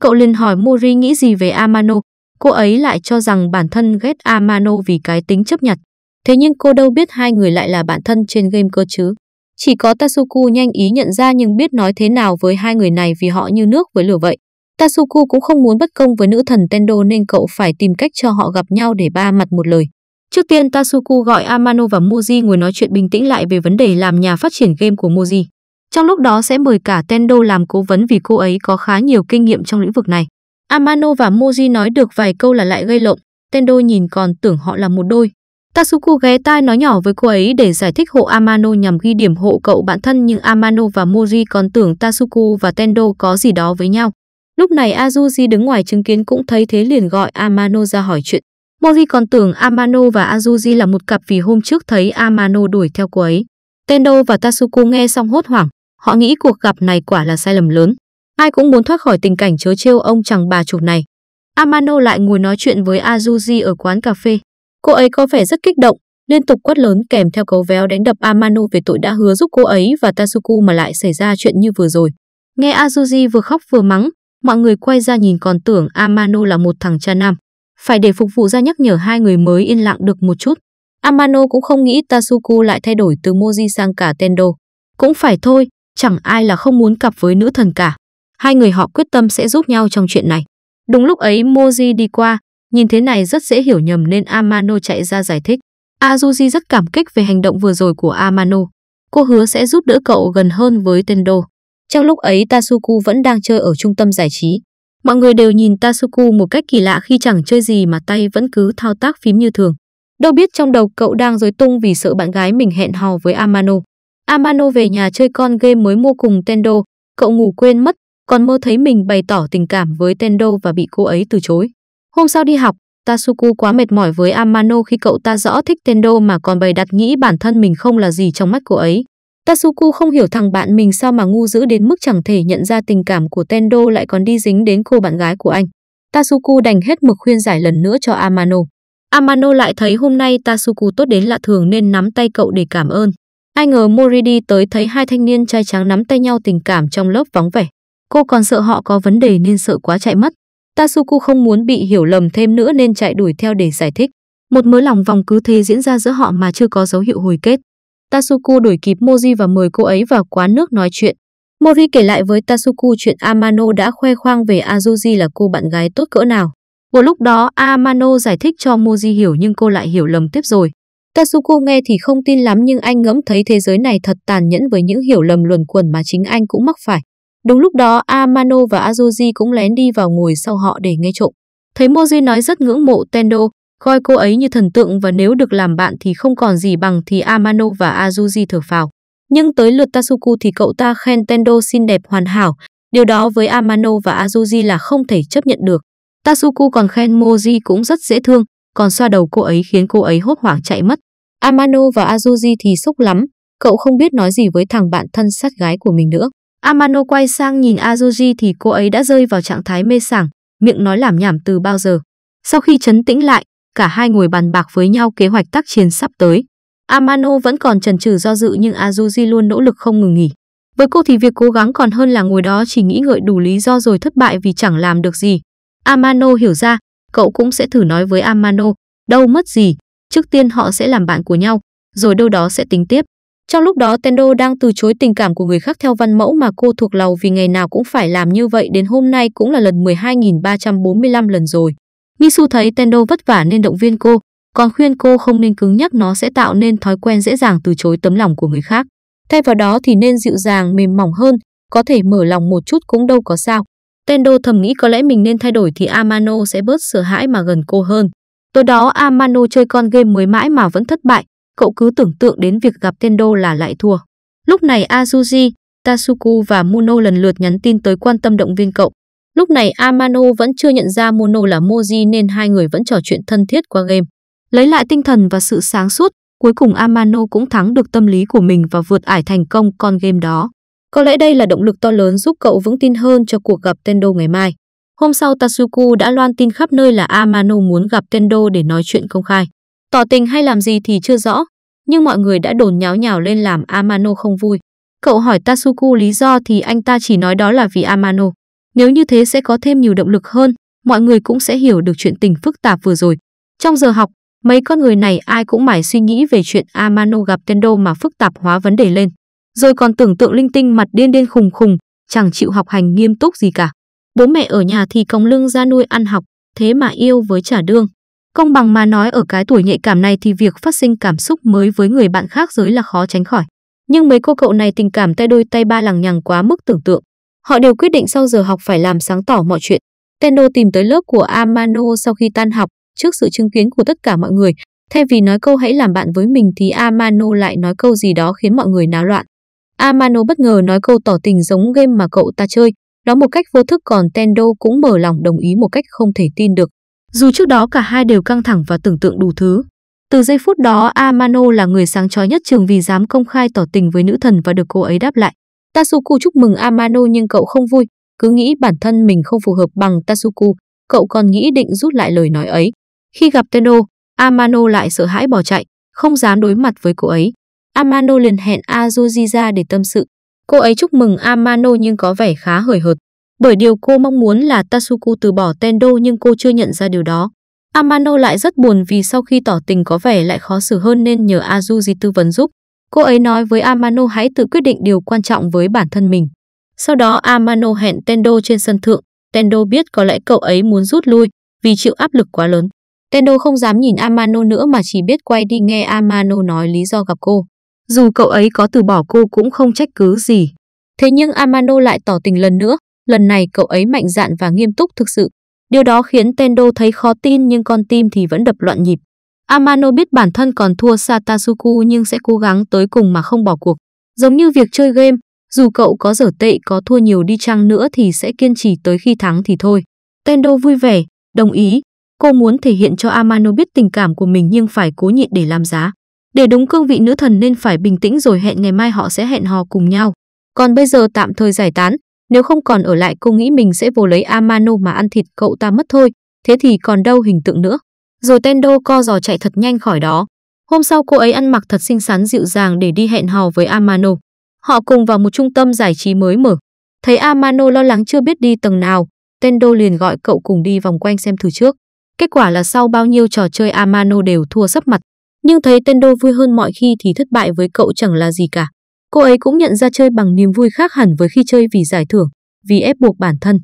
Cậu liền hỏi Mori nghĩ gì về Amano, cô ấy lại cho rằng bản thân ghét Amano vì cái tính chấp nhặt. Thế nhưng cô đâu biết hai người lại là bạn thân trên game cơ chứ. Chỉ có Tatsuku nhanh ý nhận ra nhưng biết nói thế nào với hai người này vì họ như nước với lửa vậy. Tatsuku cũng không muốn bất công với nữ thần Tendo nên cậu phải tìm cách cho họ gặp nhau để ba mặt một lời. Trước tiên Tatsuku gọi Amano và Moji ngồi nói chuyện bình tĩnh lại về vấn đề làm nhà phát triển game của Moji. Trong lúc đó sẽ mời cả Tendo làm cố vấn vì cô ấy có khá nhiều kinh nghiệm trong lĩnh vực này. Amano và Moji nói được vài câu là lại gây lộn, Tendo nhìn còn tưởng họ là một đôi. Tatsuku ghé tai nói nhỏ với cô ấy để giải thích hộ Amano nhằm ghi điểm hộ cậu bạn thân nhưng Amano và Moji còn tưởng Tatsuku và Tendo có gì đó với nhau. Lúc này Azuji đứng ngoài chứng kiến cũng thấy thế liền gọi Amano ra hỏi chuyện. Mori còn tưởng Amano và Azuji là một cặp vì hôm trước thấy Amano đuổi theo cô ấy. Tendo và Tatsuko nghe xong hốt hoảng, họ nghĩ cuộc gặp này quả là sai lầm lớn. Ai cũng muốn thoát khỏi tình cảnh chớ trêu ông chàng bà chủ này. Amano lại ngồi nói chuyện với Azuji ở quán cà phê. Cô ấy có vẻ rất kích động, liên tục quát lớn kèm theo cấu véo đánh đập Amano về tội đã hứa giúp cô ấy và Tatsuku mà lại xảy ra chuyện như vừa rồi. Nghe Azuji vừa khóc vừa mắng, Mọi người quay ra nhìn còn tưởng Amano là một thằng cha nam. Phải để phục vụ ra nhắc nhở hai người mới yên lặng được một chút. Amano cũng không nghĩ Tatsuku lại thay đổi từ Moji sang cả Tendo. Cũng phải thôi, chẳng ai là không muốn cặp với nữ thần cả. Hai người họ quyết tâm sẽ giúp nhau trong chuyện này. Đúng lúc ấy Moji đi qua, nhìn thế này rất dễ hiểu nhầm nên Amano chạy ra giải thích. Azuji rất cảm kích về hành động vừa rồi của Amano. Cô hứa sẽ giúp đỡ cậu gần hơn với Tendo. Trong lúc ấy Tasuku vẫn đang chơi ở trung tâm giải trí. Mọi người đều nhìn Tasuku một cách kỳ lạ khi chẳng chơi gì mà tay vẫn cứ thao tác phím như thường. Đâu biết trong đầu cậu đang rối tung vì sợ bạn gái mình hẹn hò với Amano. Amano về nhà chơi con game mới mua cùng Tendo, cậu ngủ quên mất, còn mơ thấy mình bày tỏ tình cảm với Tendo và bị cô ấy từ chối. Hôm sau đi học, Tasuku quá mệt mỏi với Amano khi cậu ta rõ thích Tendo mà còn bày đặt nghĩ bản thân mình không là gì trong mắt cô ấy. Tatsuku không hiểu thằng bạn mình sao mà ngu dữ đến mức chẳng thể nhận ra tình cảm của Tendo lại còn đi dính đến cô bạn gái của anh. Tatsuku đành hết mực khuyên giải lần nữa cho Amano. Amano lại thấy hôm nay Tatsuku tốt đến lạ thường nên nắm tay cậu để cảm ơn. Ai ngờ Moridi tới thấy hai thanh niên trai tráng nắm tay nhau tình cảm trong lớp vắng vẻ. Cô còn sợ họ có vấn đề nên sợ quá chạy mất. Tatsuku không muốn bị hiểu lầm thêm nữa nên chạy đuổi theo để giải thích. Một mớ lòng vòng cứ thế diễn ra giữa họ mà chưa có dấu hiệu hồi kết. Tatsuku đuổi kịp Moji và mời cô ấy vào quán nước nói chuyện. Mori kể lại với Tatsuku chuyện Amano đã khoe khoang về Azuji là cô bạn gái tốt cỡ nào. Một lúc đó Amano giải thích cho Moji hiểu nhưng cô lại hiểu lầm tiếp rồi. Tatsuko nghe thì không tin lắm nhưng anh ngẫm thấy thế giới này thật tàn nhẫn với những hiểu lầm luẩn quẩn mà chính anh cũng mắc phải. Đúng lúc đó Amano và Azuji cũng lén đi vào ngồi sau họ để nghe trộm. Thấy Moji nói rất ngưỡng mộ Tendo, coi cô ấy như thần tượng và nếu được làm bạn thì không còn gì bằng thì Amano và Azuji thở phào. Nhưng tới lượt Tatsuku thì cậu ta khen Tendo xinh đẹp hoàn hảo, điều đó với Amano và Azuji là không thể chấp nhận được. Tatsuku còn khen Moji cũng rất dễ thương, còn xoa đầu cô ấy khiến cô ấy hốt hoảng chạy mất. Amano và Azuji thì sốc lắm, cậu không biết nói gì với thằng bạn thân sát gái của mình nữa. Amano quay sang nhìn Azuji thì cô ấy đã rơi vào trạng thái mê sảng, miệng nói làm nhảm từ bao giờ. Sau khi chấn tĩnh lại, cả hai ngồi bàn bạc với nhau kế hoạch tác chiến sắp tới. Amano vẫn còn chần chừ do dự nhưng Azuji luôn nỗ lực không ngừng nghỉ. Với cô thì việc cố gắng còn hơn là ngồi đó chỉ nghĩ ngợi đủ lý do rồi thất bại vì chẳng làm được gì. Amano hiểu ra, cậu cũng sẽ thử nói với Amano, đâu mất gì, trước tiên họ sẽ làm bạn của nhau, rồi đâu đó sẽ tính tiếp. Trong lúc đó Tendo đang từ chối tình cảm của người khác theo văn mẫu mà cô thuộc lầu vì ngày nào cũng phải làm như vậy đến hôm nay cũng là lần 12.345 lần rồi. Misu thấy Tendo vất vả nên động viên cô, còn khuyên cô không nên cứng nhắc nó sẽ tạo nên thói quen dễ dàng từ chối tấm lòng của người khác. Thay vào đó thì nên dịu dàng mềm mỏng hơn, có thể mở lòng một chút cũng đâu có sao. Tendo thầm nghĩ có lẽ mình nên thay đổi thì Amano sẽ bớt sợ hãi mà gần cô hơn. Tối đó Amano chơi con game mới mãi mà vẫn thất bại, cậu cứ tưởng tượng đến việc gặp Tendo là lại thua. Lúc này Azuji, Tasuku và Muno lần lượt nhắn tin tới quan tâm động viên cậu. Lúc này Amano vẫn chưa nhận ra Mono là Moji nên hai người vẫn trò chuyện thân thiết qua game. Lấy lại tinh thần và sự sáng suốt, cuối cùng Amano cũng thắng được tâm lý của mình và vượt ải thành công con game đó. Có lẽ đây là động lực to lớn giúp cậu vững tin hơn cho cuộc gặp Tendo ngày mai. Hôm sau Tatsuku đã loan tin khắp nơi là Amano muốn gặp Tendo để nói chuyện công khai. Tỏ tình hay làm gì thì chưa rõ, nhưng mọi người đã đồn nháo nhào lên làm Amano không vui. Cậu hỏi Tatsuku lý do thì anh ta chỉ nói đó là vì Amano. Nếu như thế sẽ có thêm nhiều động lực hơn, mọi người cũng sẽ hiểu được chuyện tình phức tạp vừa rồi. Trong giờ học, mấy con người này ai cũng mải suy nghĩ về chuyện Amano gặp Tendo mà phức tạp hóa vấn đề lên. Rồi còn tưởng tượng linh tinh mặt điên điên khùng khùng, chẳng chịu học hành nghiêm túc gì cả. Bố mẹ ở nhà thì công lưng ra nuôi ăn học, thế mà yêu với trả đương. Công bằng mà nói ở cái tuổi nhạy cảm này thì việc phát sinh cảm xúc mới với người bạn khác giới là khó tránh khỏi. Nhưng mấy cô cậu này tình cảm tay đôi tay ba lằng nhằng quá mức tưởng tượng. Họ đều quyết định sau giờ học phải làm sáng tỏ mọi chuyện. Tendo tìm tới lớp của Amano sau khi tan học, trước sự chứng kiến của tất cả mọi người. Thay vì nói câu hãy làm bạn với mình thì Amano lại nói câu gì đó khiến mọi người náo loạn. Amano bất ngờ nói câu tỏ tình giống game mà cậu ta chơi. Đó một cách vô thức còn Tendo cũng mở lòng đồng ý một cách không thể tin được. Dù trước đó cả hai đều căng thẳng và tưởng tượng đủ thứ. Từ giây phút đó Amano là người sáng chói nhất trường vì dám công khai tỏ tình với nữ thần và được cô ấy đáp lại. Tatsuku chúc mừng Amano nhưng cậu không vui, cứ nghĩ bản thân mình không phù hợp bằng Tatsuku, cậu còn nghĩ định rút lại lời nói ấy. Khi gặp Tenno, Amano lại sợ hãi bỏ chạy, không dám đối mặt với cô ấy. Amano liền hẹn Azuji để tâm sự. Cô ấy chúc mừng Amano nhưng có vẻ khá hời hợt, bởi điều cô mong muốn là Tatsuku từ bỏ Tendo nhưng cô chưa nhận ra điều đó. Amano lại rất buồn vì sau khi tỏ tình có vẻ lại khó xử hơn nên nhờ Azuji tư vấn giúp. Cô ấy nói với Amano hãy tự quyết định điều quan trọng với bản thân mình. Sau đó Amano hẹn Tendo trên sân thượng. Tendo biết có lẽ cậu ấy muốn rút lui vì chịu áp lực quá lớn. Tendo không dám nhìn Amano nữa mà chỉ biết quay đi nghe Amano nói lý do gặp cô. Dù cậu ấy có từ bỏ cô cũng không trách cứ gì. Thế nhưng Amano lại tỏ tình lần nữa, lần này cậu ấy mạnh dạn và nghiêm túc thực sự. Điều đó khiến Tendo thấy khó tin nhưng con tim thì vẫn đập loạn nhịp. Amano biết bản thân còn thua Satasuku nhưng sẽ cố gắng tới cùng mà không bỏ cuộc. Giống như việc chơi game, dù cậu có dở tệ có thua nhiều đi chăng nữa thì sẽ kiên trì tới khi thắng thì thôi. Tendo vui vẻ, đồng ý. Cô muốn thể hiện cho Amano biết tình cảm của mình nhưng phải cố nhịn để làm giá. Để đúng cương vị nữ thần nên phải bình tĩnh rồi hẹn ngày mai họ sẽ hẹn hò cùng nhau. Còn bây giờ tạm thời giải tán, nếu không còn ở lại cô nghĩ mình sẽ vô lấy Amano mà ăn thịt cậu ta mất thôi, thế thì còn đâu hình tượng nữa rồi Tendo co giò chạy thật nhanh khỏi đó. Hôm sau cô ấy ăn mặc thật xinh xắn dịu dàng để đi hẹn hò với Amano. Họ cùng vào một trung tâm giải trí mới mở. Thấy Amano lo lắng chưa biết đi tầng nào, Tendo liền gọi cậu cùng đi vòng quanh xem thử trước. Kết quả là sau bao nhiêu trò chơi Amano đều thua sấp mặt. Nhưng thấy Tendo vui hơn mọi khi thì thất bại với cậu chẳng là gì cả. Cô ấy cũng nhận ra chơi bằng niềm vui khác hẳn với khi chơi vì giải thưởng, vì ép buộc bản thân.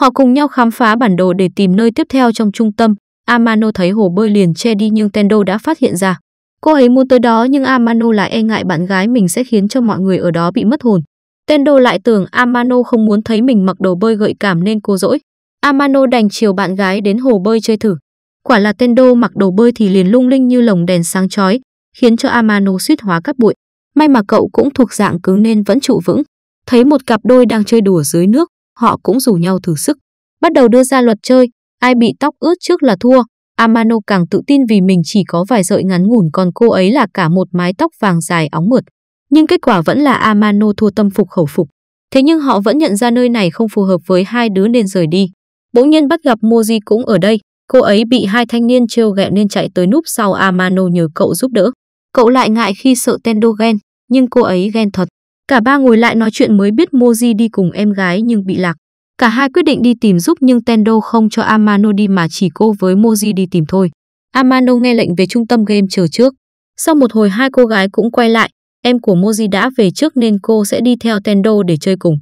Họ cùng nhau khám phá bản đồ để tìm nơi tiếp theo trong trung tâm, Amano thấy hồ bơi liền che đi nhưng Tendo đã phát hiện ra. Cô ấy muốn tới đó nhưng Amano lại e ngại bạn gái mình sẽ khiến cho mọi người ở đó bị mất hồn. Tendo lại tưởng Amano không muốn thấy mình mặc đồ bơi gợi cảm nên cô dỗi. Amano đành chiều bạn gái đến hồ bơi chơi thử. Quả là Tendo mặc đồ bơi thì liền lung linh như lồng đèn sáng chói, khiến cho Amano suýt hóa các bụi. May mà cậu cũng thuộc dạng cứng nên vẫn trụ vững. Thấy một cặp đôi đang chơi đùa dưới nước, họ cũng rủ nhau thử sức. Bắt đầu đưa ra luật chơi, Ai bị tóc ướt trước là thua. Amano càng tự tin vì mình chỉ có vài sợi ngắn ngủn còn cô ấy là cả một mái tóc vàng dài óng mượt. Nhưng kết quả vẫn là Amano thua tâm phục khẩu phục. Thế nhưng họ vẫn nhận ra nơi này không phù hợp với hai đứa nên rời đi. Bỗng nhiên bắt gặp Moji cũng ở đây. Cô ấy bị hai thanh niên trêu ghẹo nên chạy tới núp sau Amano nhờ cậu giúp đỡ. Cậu lại ngại khi sợ Tendo ghen, nhưng cô ấy ghen thật. Cả ba ngồi lại nói chuyện mới biết Moji đi cùng em gái nhưng bị lạc. Cả hai quyết định đi tìm giúp nhưng Tendo không cho Amano đi mà chỉ cô với Moji đi tìm thôi. Amano nghe lệnh về trung tâm game chờ trước. Sau một hồi hai cô gái cũng quay lại, em của Moji đã về trước nên cô sẽ đi theo Tendo để chơi cùng.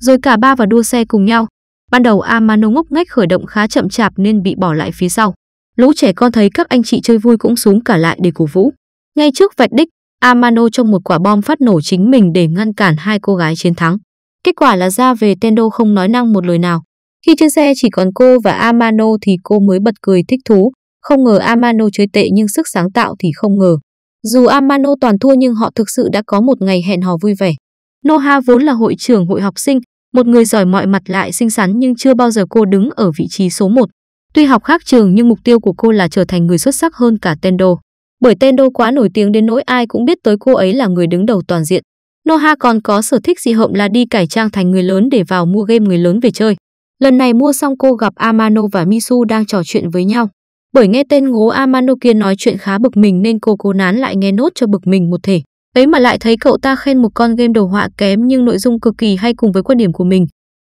Rồi cả ba vào đua xe cùng nhau. Ban đầu Amano ngốc nghếch khởi động khá chậm chạp nên bị bỏ lại phía sau. Lũ trẻ con thấy các anh chị chơi vui cũng xuống cả lại để cổ vũ. Ngay trước vạch đích, Amano trong một quả bom phát nổ chính mình để ngăn cản hai cô gái chiến thắng. Kết quả là ra về Tendo không nói năng một lời nào. Khi trên xe chỉ còn cô và Amano thì cô mới bật cười thích thú. Không ngờ Amano chơi tệ nhưng sức sáng tạo thì không ngờ. Dù Amano toàn thua nhưng họ thực sự đã có một ngày hẹn hò vui vẻ. Noha vốn là hội trưởng hội học sinh, một người giỏi mọi mặt lại xinh xắn nhưng chưa bao giờ cô đứng ở vị trí số 1. Tuy học khác trường nhưng mục tiêu của cô là trở thành người xuất sắc hơn cả Tendo. Bởi Tendo quá nổi tiếng đến nỗi ai cũng biết tới cô ấy là người đứng đầu toàn diện. Noha còn có sở thích dị hợm là đi cải trang thành người lớn để vào mua game người lớn về chơi. Lần này mua xong cô gặp Amano và Misu đang trò chuyện với nhau. Bởi nghe tên ngố Amano kia nói chuyện khá bực mình nên cô cố nán lại nghe nốt cho bực mình một thể. Ấy mà lại thấy cậu ta khen một con game đồ họa kém nhưng nội dung cực kỳ hay cùng với quan điểm của mình.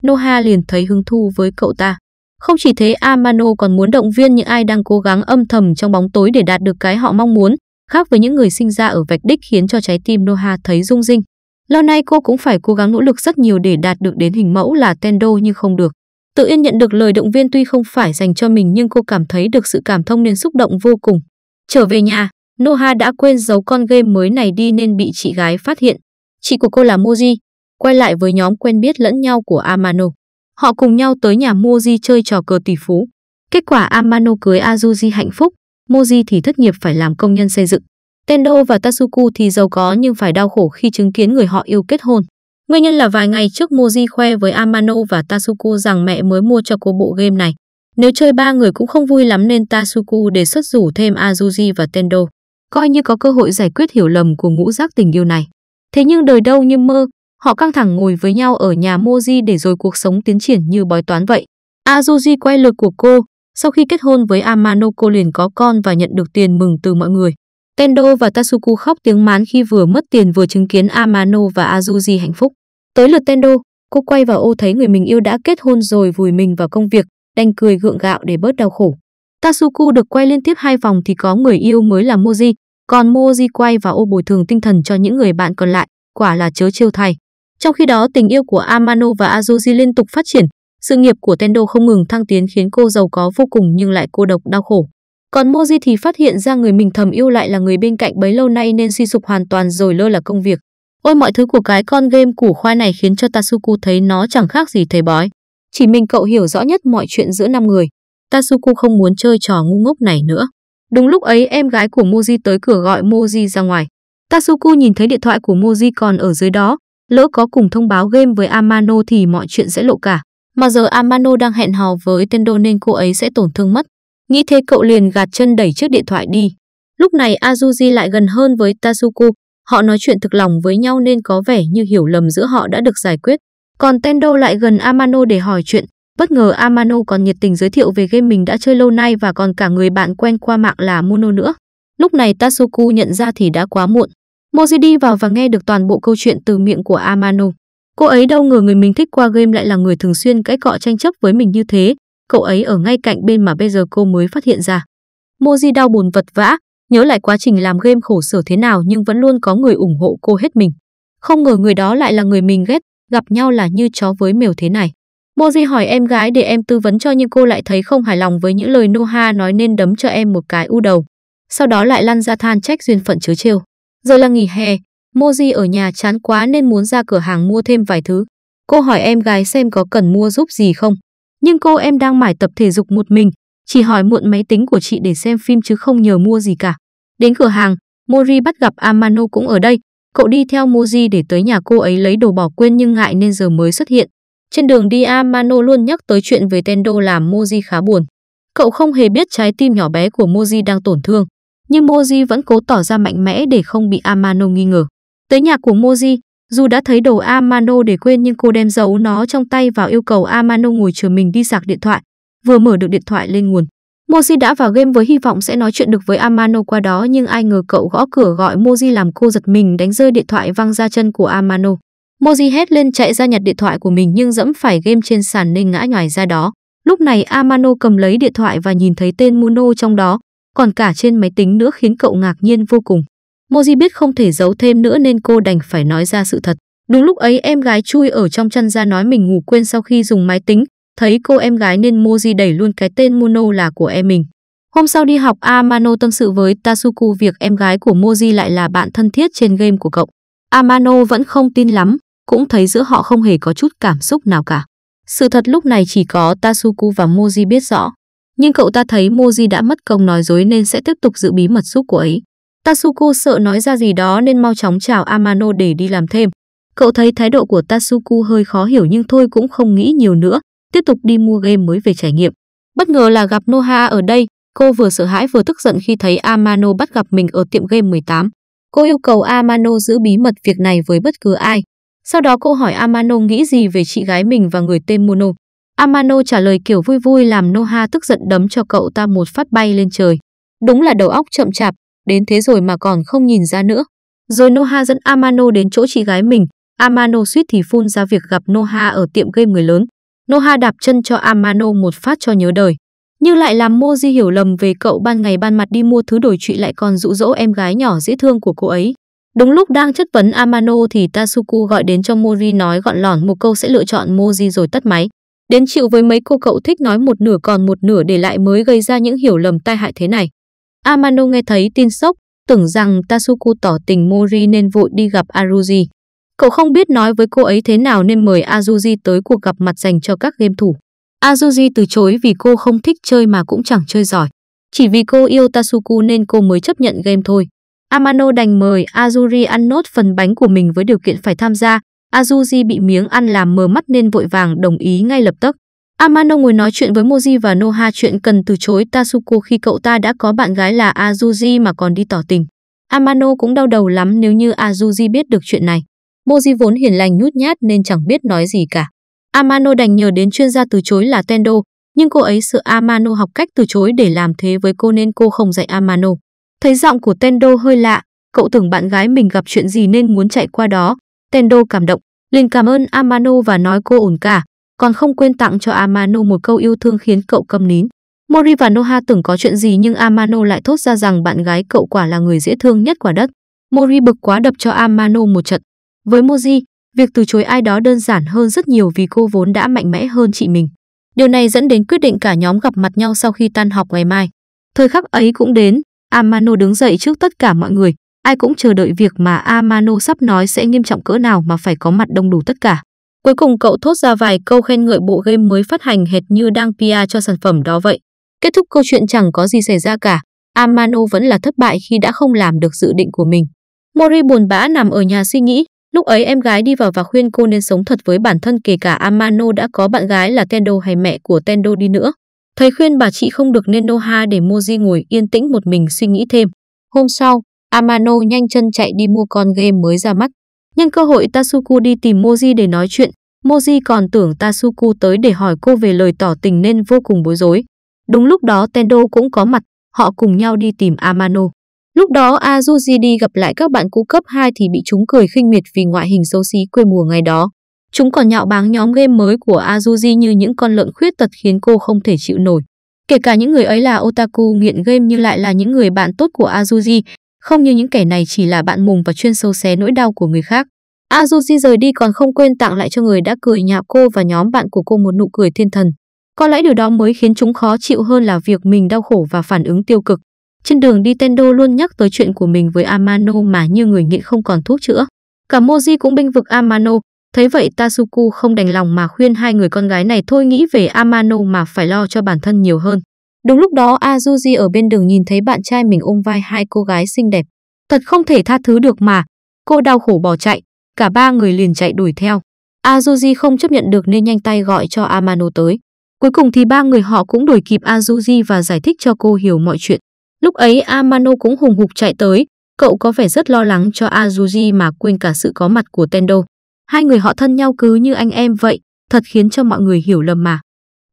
Noha liền thấy hứng thú với cậu ta. Không chỉ thế Amano còn muốn động viên những ai đang cố gắng âm thầm trong bóng tối để đạt được cái họ mong muốn, khác với những người sinh ra ở vạch đích khiến cho trái tim Noha thấy rung rinh. Lâu nay cô cũng phải cố gắng nỗ lực rất nhiều để đạt được đến hình mẫu là Tendo nhưng không được. Tự Yên nhận được lời động viên tuy không phải dành cho mình nhưng cô cảm thấy được sự cảm thông nên xúc động vô cùng. Trở về nhà, Noha đã quên giấu con game mới này đi nên bị chị gái phát hiện. Chị của cô là Moji, quay lại với nhóm quen biết lẫn nhau của Amano. Họ cùng nhau tới nhà Moji chơi trò cờ tỷ phú. Kết quả Amano cưới Azuji hạnh phúc, Moji thì thất nghiệp phải làm công nhân xây dựng. Tendo và Tatsuku thì giàu có nhưng phải đau khổ khi chứng kiến người họ yêu kết hôn. Nguyên nhân là vài ngày trước Moji khoe với Amano và Tatsuku rằng mẹ mới mua cho cô bộ game này. Nếu chơi ba người cũng không vui lắm nên Tatsuku đề xuất rủ thêm Azuji và Tendo, coi như có cơ hội giải quyết hiểu lầm của ngũ giác tình yêu này. Thế nhưng đời đâu như mơ, họ căng thẳng ngồi với nhau ở nhà Moji để rồi cuộc sống tiến triển như bói toán vậy. Azuji quay lượt của cô, sau khi kết hôn với Amano cô liền có con và nhận được tiền mừng từ mọi người. Kendo và Tatsuku khóc tiếng mán khi vừa mất tiền vừa chứng kiến Amano và Azuji hạnh phúc. Tới lượt Tendo, cô quay vào ô thấy người mình yêu đã kết hôn rồi vùi mình vào công việc, đành cười gượng gạo để bớt đau khổ. Tatsuku được quay liên tiếp hai vòng thì có người yêu mới là Moji, còn Moji quay vào ô bồi thường tinh thần cho những người bạn còn lại, quả là chớ trêu thay. Trong khi đó, tình yêu của Amano và Azuji liên tục phát triển, sự nghiệp của Tendo không ngừng thăng tiến khiến cô giàu có vô cùng nhưng lại cô độc đau khổ. Còn Moji thì phát hiện ra người mình thầm yêu lại là người bên cạnh bấy lâu nay nên suy sụp hoàn toàn rồi lơ là công việc. Ôi mọi thứ của cái con game củ khoai này khiến cho Tatsuku thấy nó chẳng khác gì thầy bói. Chỉ mình cậu hiểu rõ nhất mọi chuyện giữa năm người. Tatsuku không muốn chơi trò ngu ngốc này nữa. Đúng lúc ấy em gái của Moji tới cửa gọi Moji ra ngoài. Tatsuku nhìn thấy điện thoại của Moji còn ở dưới đó. Lỡ có cùng thông báo game với Amano thì mọi chuyện sẽ lộ cả. Mà giờ Amano đang hẹn hò với Tendo nên cô ấy sẽ tổn thương mất. Nghĩ thế cậu liền gạt chân đẩy chiếc điện thoại đi. Lúc này Azuji lại gần hơn với Tazuku, họ nói chuyện thực lòng với nhau nên có vẻ như hiểu lầm giữa họ đã được giải quyết. Còn Tendo lại gần Amano để hỏi chuyện, bất ngờ Amano còn nhiệt tình giới thiệu về game mình đã chơi lâu nay và còn cả người bạn quen qua mạng là Mono nữa. Lúc này Tatsuku nhận ra thì đã quá muộn. Moji đi vào và nghe được toàn bộ câu chuyện từ miệng của Amano. Cô ấy đâu ngờ người mình thích qua game lại là người thường xuyên cãi cọ tranh chấp với mình như thế, cậu ấy ở ngay cạnh bên mà bây giờ cô mới phát hiện ra. Moji đau buồn vật vã, nhớ lại quá trình làm game khổ sở thế nào nhưng vẫn luôn có người ủng hộ cô hết mình. Không ngờ người đó lại là người mình ghét, gặp nhau là như chó với mèo thế này. Moji hỏi em gái để em tư vấn cho nhưng cô lại thấy không hài lòng với những lời Noha nói nên đấm cho em một cái u đầu. Sau đó lại lăn ra than trách duyên phận chớ trêu. Giờ là nghỉ hè, Moji ở nhà chán quá nên muốn ra cửa hàng mua thêm vài thứ. Cô hỏi em gái xem có cần mua giúp gì không. Nhưng cô em đang mải tập thể dục một mình, chỉ hỏi mượn máy tính của chị để xem phim chứ không nhờ mua gì cả. Đến cửa hàng, Mori bắt gặp Amano cũng ở đây. Cậu đi theo Moji để tới nhà cô ấy lấy đồ bỏ quên nhưng ngại nên giờ mới xuất hiện. Trên đường đi Amano luôn nhắc tới chuyện về Tendo làm Moji khá buồn. Cậu không hề biết trái tim nhỏ bé của Moji đang tổn thương. Nhưng Moji vẫn cố tỏ ra mạnh mẽ để không bị Amano nghi ngờ. Tới nhà của Moji, dù đã thấy đồ Amano để quên nhưng cô đem giấu nó trong tay và yêu cầu Amano ngồi chờ mình đi sạc điện thoại. Vừa mở được điện thoại lên nguồn. Moji đã vào game với hy vọng sẽ nói chuyện được với Amano qua đó nhưng ai ngờ cậu gõ cửa gọi Moji làm cô giật mình đánh rơi điện thoại văng ra chân của Amano. Moji hét lên chạy ra nhặt điện thoại của mình nhưng dẫm phải game trên sàn nên ngã nhòi ra đó. Lúc này Amano cầm lấy điện thoại và nhìn thấy tên Muno trong đó, còn cả trên máy tính nữa khiến cậu ngạc nhiên vô cùng. Moji biết không thể giấu thêm nữa nên cô đành phải nói ra sự thật. Đúng lúc ấy em gái chui ở trong chăn ra nói mình ngủ quên sau khi dùng máy tính, thấy cô em gái nên Moji đẩy luôn cái tên Mono là của em mình. Hôm sau đi học Amano tâm sự với Tasuku việc em gái của Moji lại là bạn thân thiết trên game của cậu. Amano vẫn không tin lắm, cũng thấy giữa họ không hề có chút cảm xúc nào cả. Sự thật lúc này chỉ có Tasuku và Moji biết rõ. Nhưng cậu ta thấy Moji đã mất công nói dối nên sẽ tiếp tục giữ bí mật giúp cô ấy. Tatsuko sợ nói ra gì đó nên mau chóng chào Amano để đi làm thêm. Cậu thấy thái độ của Tatsuku hơi khó hiểu nhưng thôi cũng không nghĩ nhiều nữa, tiếp tục đi mua game mới về trải nghiệm. Bất ngờ là gặp Noha ở đây, cô vừa sợ hãi vừa tức giận khi thấy Amano bắt gặp mình ở tiệm game 18. Cô yêu cầu Amano giữ bí mật việc này với bất cứ ai. Sau đó cô hỏi Amano nghĩ gì về chị gái mình và người tên Mono. Amano trả lời kiểu vui vui làm Noha tức giận đấm cho cậu ta một phát bay lên trời. Đúng là đầu óc chậm chạp, đến thế rồi mà còn không nhìn ra nữa. Rồi Noha dẫn Amano đến chỗ chị gái mình, Amano suýt thì phun ra việc gặp Noha ở tiệm game người lớn. Noha đạp chân cho Amano một phát cho nhớ đời. Nhưng lại làm Moji hiểu lầm về cậu ban ngày ban mặt đi mua thứ đổi trụy lại còn dụ dỗ em gái nhỏ dễ thương của cô ấy. Đúng lúc đang chất vấn Amano thì Tatsuku gọi đến cho Mori nói gọn lỏn một câu sẽ lựa chọn Moji rồi tắt máy. Đến chịu với mấy cô cậu thích nói một nửa còn một nửa để lại mới gây ra những hiểu lầm tai hại thế này. Amano nghe thấy tin sốc, tưởng rằng Tatsuku tỏ tình Mori nên vội đi gặp Aruji. Cậu không biết nói với cô ấy thế nào nên mời Azuji tới cuộc gặp mặt dành cho các game thủ. Azuji từ chối vì cô không thích chơi mà cũng chẳng chơi giỏi. Chỉ vì cô yêu Tatsuku nên cô mới chấp nhận game thôi. Amano đành mời Azuri ăn nốt phần bánh của mình với điều kiện phải tham gia. Azuji bị miếng ăn làm mờ mắt nên vội vàng đồng ý ngay lập tức. Amano ngồi nói chuyện với Moji và Noha chuyện cần từ chối Tatsuko khi cậu ta đã có bạn gái là Azuji mà còn đi tỏ tình. Amano cũng đau đầu lắm nếu như Azuji biết được chuyện này. Moji vốn hiền lành nhút nhát nên chẳng biết nói gì cả. Amano đành nhờ đến chuyên gia từ chối là Tendo, nhưng cô ấy sợ Amano học cách từ chối để làm thế với cô nên cô không dạy Amano. Thấy giọng của Tendo hơi lạ, cậu tưởng bạn gái mình gặp chuyện gì nên muốn chạy qua đó. Tendo cảm động, liền cảm ơn Amano và nói cô ổn cả, còn không quên tặng cho Amano một câu yêu thương khiến cậu câm nín. Mori và Noha từng có chuyện gì nhưng Amano lại thốt ra rằng bạn gái cậu quả là người dễ thương nhất quả đất. Mori bực quá đập cho Amano một trận. Với Moji, việc từ chối ai đó đơn giản hơn rất nhiều vì cô vốn đã mạnh mẽ hơn chị mình. Điều này dẫn đến quyết định cả nhóm gặp mặt nhau sau khi tan học ngày mai. Thời khắc ấy cũng đến, Amano đứng dậy trước tất cả mọi người. Ai cũng chờ đợi việc mà Amano sắp nói sẽ nghiêm trọng cỡ nào mà phải có mặt đông đủ tất cả. Cuối cùng cậu thốt ra vài câu khen ngợi bộ game mới phát hành hệt như đang PR cho sản phẩm đó vậy. Kết thúc câu chuyện chẳng có gì xảy ra cả. Amano vẫn là thất bại khi đã không làm được dự định của mình. Mori buồn bã nằm ở nhà suy nghĩ, lúc ấy em gái đi vào và khuyên cô nên sống thật với bản thân kể cả Amano đã có bạn gái là Tendo hay mẹ của Tendo đi nữa. Thầy khuyên bà chị không được nên Noha để Moji ngồi yên tĩnh một mình suy nghĩ thêm. Hôm sau, Amano nhanh chân chạy đi mua con game mới ra mắt. Nhân cơ hội Tatsuku đi tìm Moji để nói chuyện, Moji còn tưởng Tatsuku tới để hỏi cô về lời tỏ tình nên vô cùng bối rối. Đúng lúc đó Tendo cũng có mặt, họ cùng nhau đi tìm Amano. Lúc đó Azuji đi gặp lại các bạn cũ cấp 2 thì bị chúng cười khinh miệt vì ngoại hình xấu xí quê mùa ngày đó. Chúng còn nhạo báng nhóm game mới của Azuji như những con lợn khuyết tật khiến cô không thể chịu nổi. Kể cả những người ấy là otaku nghiện game như lại là những người bạn tốt của Azuji, không như những kẻ này chỉ là bạn mùng và chuyên sâu xé nỗi đau của người khác. Azuji rời đi còn không quên tặng lại cho người đã cười nhạo cô và nhóm bạn của cô một nụ cười thiên thần. Có lẽ điều đó mới khiến chúng khó chịu hơn là việc mình đau khổ và phản ứng tiêu cực. Trên đường đi Tendo luôn nhắc tới chuyện của mình với Amano mà như người nghiện không còn thuốc chữa. Cả Moji cũng binh vực Amano, thấy vậy Tasuku không đành lòng mà khuyên hai người con gái này thôi nghĩ về Amano mà phải lo cho bản thân nhiều hơn. Đúng lúc đó Azuji ở bên đường nhìn thấy bạn trai mình ôm vai hai cô gái xinh đẹp. Thật không thể tha thứ được mà. Cô đau khổ bỏ chạy, cả ba người liền chạy đuổi theo. Azuji không chấp nhận được nên nhanh tay gọi cho Amano tới. Cuối cùng thì ba người họ cũng đuổi kịp Azuji và giải thích cho cô hiểu mọi chuyện. Lúc ấy Amano cũng hùng hục chạy tới, cậu có vẻ rất lo lắng cho Azuji mà quên cả sự có mặt của Tendo. Hai người họ thân nhau cứ như anh em vậy, thật khiến cho mọi người hiểu lầm mà.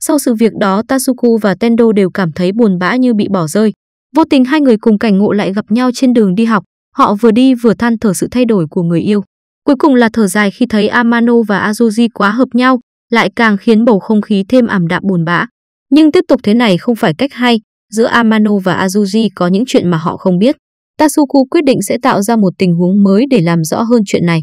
Sau sự việc đó, Tatsuku và Tendo đều cảm thấy buồn bã như bị bỏ rơi. Vô tình hai người cùng cảnh ngộ lại gặp nhau trên đường đi học, họ vừa đi vừa than thở sự thay đổi của người yêu. Cuối cùng là thở dài khi thấy Amano và Azuji quá hợp nhau, lại càng khiến bầu không khí thêm ảm đạm buồn bã. Nhưng tiếp tục thế này không phải cách hay, giữa Amano và Azuji có những chuyện mà họ không biết. Tatsuku quyết định sẽ tạo ra một tình huống mới để làm rõ hơn chuyện này.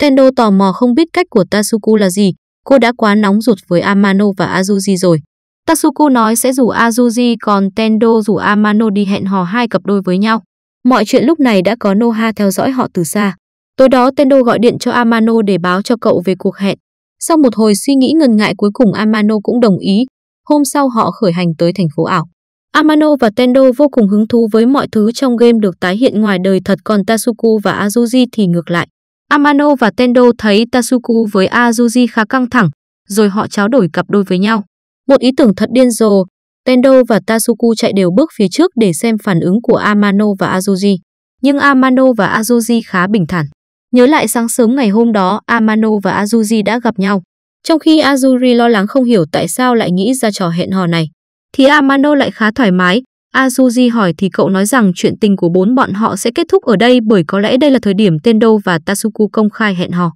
Tendo tò mò không biết cách của Tatsuku là gì, cô đã quá nóng ruột với Amano và Azuji rồi. Tatsuko nói sẽ rủ Azuji còn Tendo rủ Amano đi hẹn hò hai cặp đôi với nhau. Mọi chuyện lúc này đã có Noha theo dõi họ từ xa. Tối đó Tendo gọi điện cho Amano để báo cho cậu về cuộc hẹn. Sau một hồi suy nghĩ ngần ngại cuối cùng Amano cũng đồng ý. Hôm sau họ khởi hành tới thành phố ảo. Amano và Tendo vô cùng hứng thú với mọi thứ trong game được tái hiện ngoài đời thật còn Tatsuko và Azuji thì ngược lại. Amano và Tendo thấy Tatsuku với Azuji khá căng thẳng, rồi họ trao đổi cặp đôi với nhau. Một ý tưởng thật điên rồ, Tendo và Tatsuku chạy đều bước phía trước để xem phản ứng của Amano và Azuji. Nhưng Amano và Azuji khá bình thản. Nhớ lại sáng sớm ngày hôm đó, Amano và Azuji đã gặp nhau. Trong khi Azuri lo lắng không hiểu tại sao lại nghĩ ra trò hẹn hò này, thì Amano lại khá thoải mái, Azuji hỏi thì cậu nói rằng chuyện tình của bốn bọn họ sẽ kết thúc ở đây bởi có lẽ đây là thời điểm Tendo và Tatsuku công khai hẹn hò.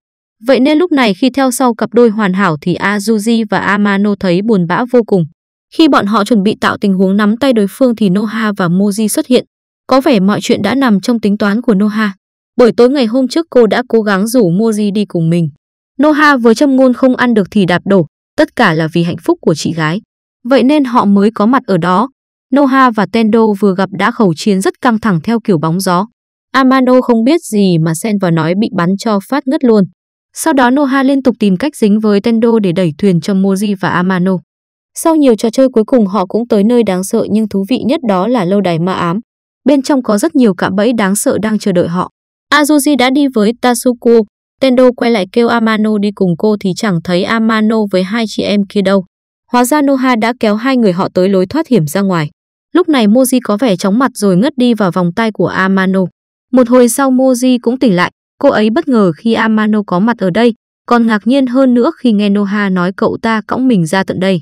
Vậy nên lúc này khi theo sau cặp đôi hoàn hảo thì Azuji và Amano thấy buồn bã vô cùng. Khi bọn họ chuẩn bị tạo tình huống nắm tay đối phương thì Noha và Moji xuất hiện. Có vẻ mọi chuyện đã nằm trong tính toán của Noha. Bởi tối ngày hôm trước cô đã cố gắng rủ Moji đi cùng mình. Noha với châm ngôn không ăn được thì đạp đổ, tất cả là vì hạnh phúc của chị gái. Vậy nên họ mới có mặt ở đó, Noha và Tendo vừa gặp đã khẩu chiến rất căng thẳng theo kiểu bóng gió. Amano không biết gì mà xen vào nói bị bắn cho phát ngất luôn. Sau đó Noha liên tục tìm cách dính với Tendo để đẩy thuyền cho Moji và Amano. Sau nhiều trò chơi cuối cùng họ cũng tới nơi đáng sợ nhưng thú vị nhất đó là lâu đài ma ám. Bên trong có rất nhiều cạm bẫy đáng sợ đang chờ đợi họ. Azuji đã đi với Tasuku. Tendo quay lại kêu Amano đi cùng cô thì chẳng thấy Amano với hai chị em kia đâu. Hóa ra Noha đã kéo hai người họ tới lối thoát hiểm ra ngoài. Lúc này Moji có vẻ chóng mặt rồi ngất đi vào vòng tay của Amano. Một hồi sau Moji cũng tỉnh lại, cô ấy bất ngờ khi Amano có mặt ở đây, còn ngạc nhiên hơn nữa khi nghe Noha nói cậu ta cõng mình ra tận đây.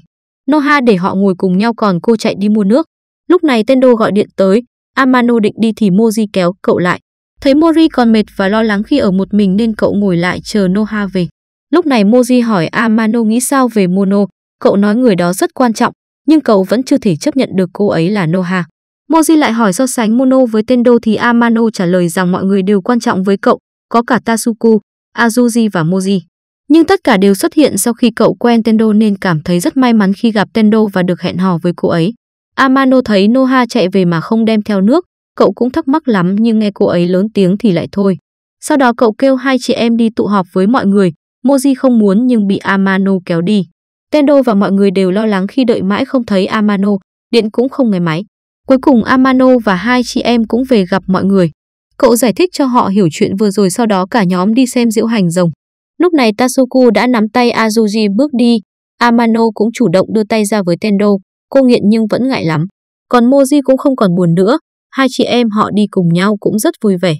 Noha để họ ngồi cùng nhau còn cô chạy đi mua nước. Lúc này Tendo gọi điện tới, Amano định đi thì Moji kéo cậu lại. Thấy Mori còn mệt và lo lắng khi ở một mình nên cậu ngồi lại chờ Noha về. Lúc này Moji hỏi Amano nghĩ sao về Mono, cậu nói người đó rất quan trọng, nhưng cậu vẫn chưa thể chấp nhận được cô ấy là Noha. Moji lại hỏi so sánh Mono với tên thì Amano trả lời rằng mọi người đều quan trọng với cậu, có cả Tatsuku, Azuji và Moji. Nhưng tất cả đều xuất hiện sau khi cậu quen Tendo nên cảm thấy rất may mắn khi gặp Tendo và được hẹn hò với cô ấy. Amano thấy Noha chạy về mà không đem theo nước, cậu cũng thắc mắc lắm nhưng nghe cô ấy lớn tiếng thì lại thôi. Sau đó cậu kêu hai chị em đi tụ họp với mọi người, Moji không muốn nhưng bị Amano kéo đi. Tendo và mọi người đều lo lắng khi đợi mãi không thấy Amano, điện cũng không nghe máy. Cuối cùng Amano và hai chị em cũng về gặp mọi người. Cậu giải thích cho họ hiểu chuyện vừa rồi sau đó cả nhóm đi xem diễu hành rồng. Lúc này Tatsuku đã nắm tay Azuji bước đi, Amano cũng chủ động đưa tay ra với Tendo, cô nghiện nhưng vẫn ngại lắm. Còn Moji cũng không còn buồn nữa, hai chị em họ đi cùng nhau cũng rất vui vẻ.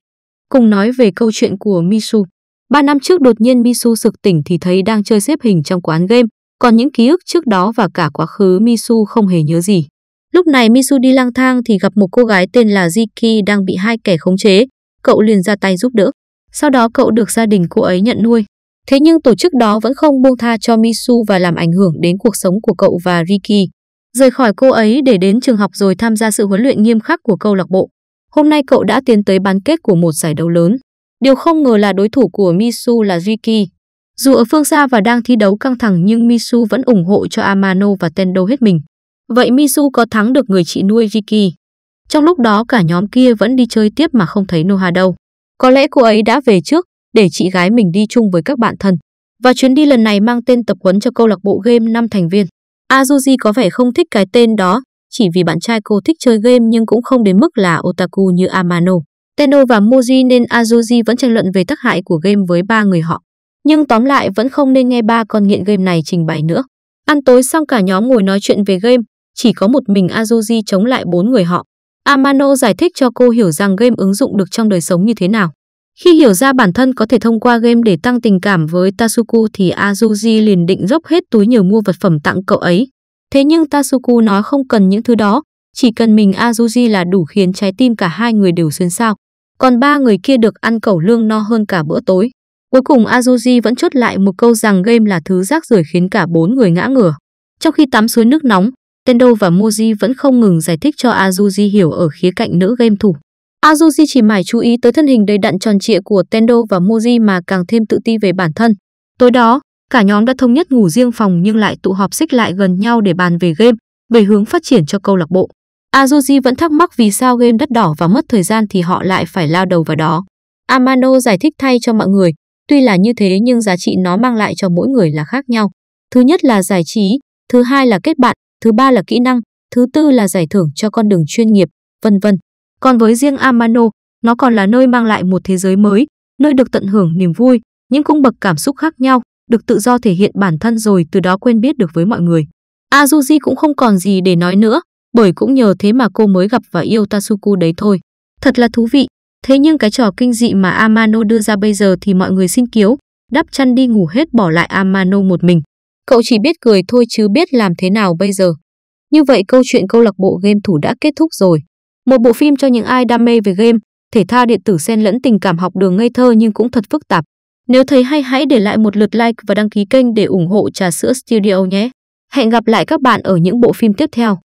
Cùng nói về câu chuyện của Misu. Ba năm trước đột nhiên Misu sực tỉnh thì thấy đang chơi xếp hình trong quán game, còn những ký ức trước đó và cả quá khứ Misu không hề nhớ gì. Lúc này Misu đi lang thang thì gặp một cô gái tên là Jiki đang bị hai kẻ khống chế. Cậu liền ra tay giúp đỡ. Sau đó cậu được gia đình cô ấy nhận nuôi. Thế nhưng tổ chức đó vẫn không buông tha cho Misu và làm ảnh hưởng đến cuộc sống của cậu và Riki. Rời khỏi cô ấy để đến trường học rồi tham gia sự huấn luyện nghiêm khắc của câu lạc bộ. Hôm nay cậu đã tiến tới bán kết của một giải đấu lớn. Điều không ngờ là đối thủ của Misu là Riki, dù ở phương xa và đang thi đấu căng thẳng nhưng Misu vẫn ủng hộ cho Amano và Tendo hết mình. Vậy Misu có thắng được người chị nuôi Riki. Trong lúc đó cả nhóm kia vẫn đi chơi tiếp mà không thấy Noha đâu. Có lẽ cô ấy đã về trước để chị gái mình đi chung với các bạn thân. Và chuyến đi lần này mang tên tập huấn cho câu lạc bộ game 5 thành viên. Azuji có vẻ không thích cái tên đó, chỉ vì bạn trai cô thích chơi game nhưng cũng không đến mức là otaku như Amano. Tendo và Moji nên Azuji vẫn tranh luận về tác hại của game với ba người họ. Nhưng tóm lại vẫn không nên nghe ba con nghiện game này trình bày nữa. Ăn tối xong cả nhóm ngồi nói chuyện về game, chỉ có một mình Azuji chống lại bốn người họ. Amano giải thích cho cô hiểu rằng game ứng dụng được trong đời sống như thế nào. Khi hiểu ra bản thân có thể thông qua game để tăng tình cảm với Tasuku thì Azuji liền định dốc hết túi nhiều mua vật phẩm tặng cậu ấy. Thế nhưng Tasuku nói không cần những thứ đó, chỉ cần mình Azuji là đủ khiến trái tim cả hai người đều xuyên sao. Còn ba người kia được ăn cẩu lương no hơn cả bữa tối. Cuối cùng Azuji vẫn chốt lại một câu rằng game là thứ rác rưởi khiến cả bốn người ngã ngửa. Trong khi tắm suối nước nóng, Tendo và Moji vẫn không ngừng giải thích cho Azuji hiểu ở khía cạnh nữ game thủ. Azuji chỉ mải chú ý tới thân hình đầy đặn tròn trịa của Tendo và Moji mà càng thêm tự ti về bản thân. Tối đó, cả nhóm đã thống nhất ngủ riêng phòng nhưng lại tụ họp xích lại gần nhau để bàn về game, về hướng phát triển cho câu lạc bộ. Azuji vẫn thắc mắc vì sao game đất đỏ và mất thời gian thì họ lại phải lao đầu vào đó. Amano giải thích thay cho mọi người, Tuy là như thế nhưng giá trị nó mang lại cho mỗi người là khác nhau. Thứ nhất là giải trí, thứ hai là kết bạn, thứ ba là kỹ năng, thứ tư là giải thưởng cho con đường chuyên nghiệp, vân vân. Còn với riêng Amano, nó còn là nơi mang lại một thế giới mới, nơi được tận hưởng niềm vui, những cung bậc cảm xúc khác nhau, được tự do thể hiện bản thân rồi từ đó quên biết được với mọi người. Azuji cũng không còn gì để nói nữa, bởi cũng nhờ thế mà cô mới gặp và yêu Tatsuku đấy thôi. Thật là thú vị, Thế nhưng cái trò kinh dị mà Amano đưa ra bây giờ thì mọi người xin kiếu, đắp chăn đi ngủ hết bỏ lại Amano một mình. Cậu chỉ biết cười thôi chứ biết làm thế nào bây giờ. Như vậy câu chuyện câu lạc bộ game thủ đã kết thúc rồi. Một bộ phim cho những ai đam mê về game, thể thao điện tử xen lẫn tình cảm học đường ngây thơ nhưng cũng thật phức tạp. Nếu thấy hay hãy để lại một lượt like và đăng ký kênh để ủng hộ trà sữa studio nhé. Hẹn gặp lại các bạn ở những bộ phim tiếp theo.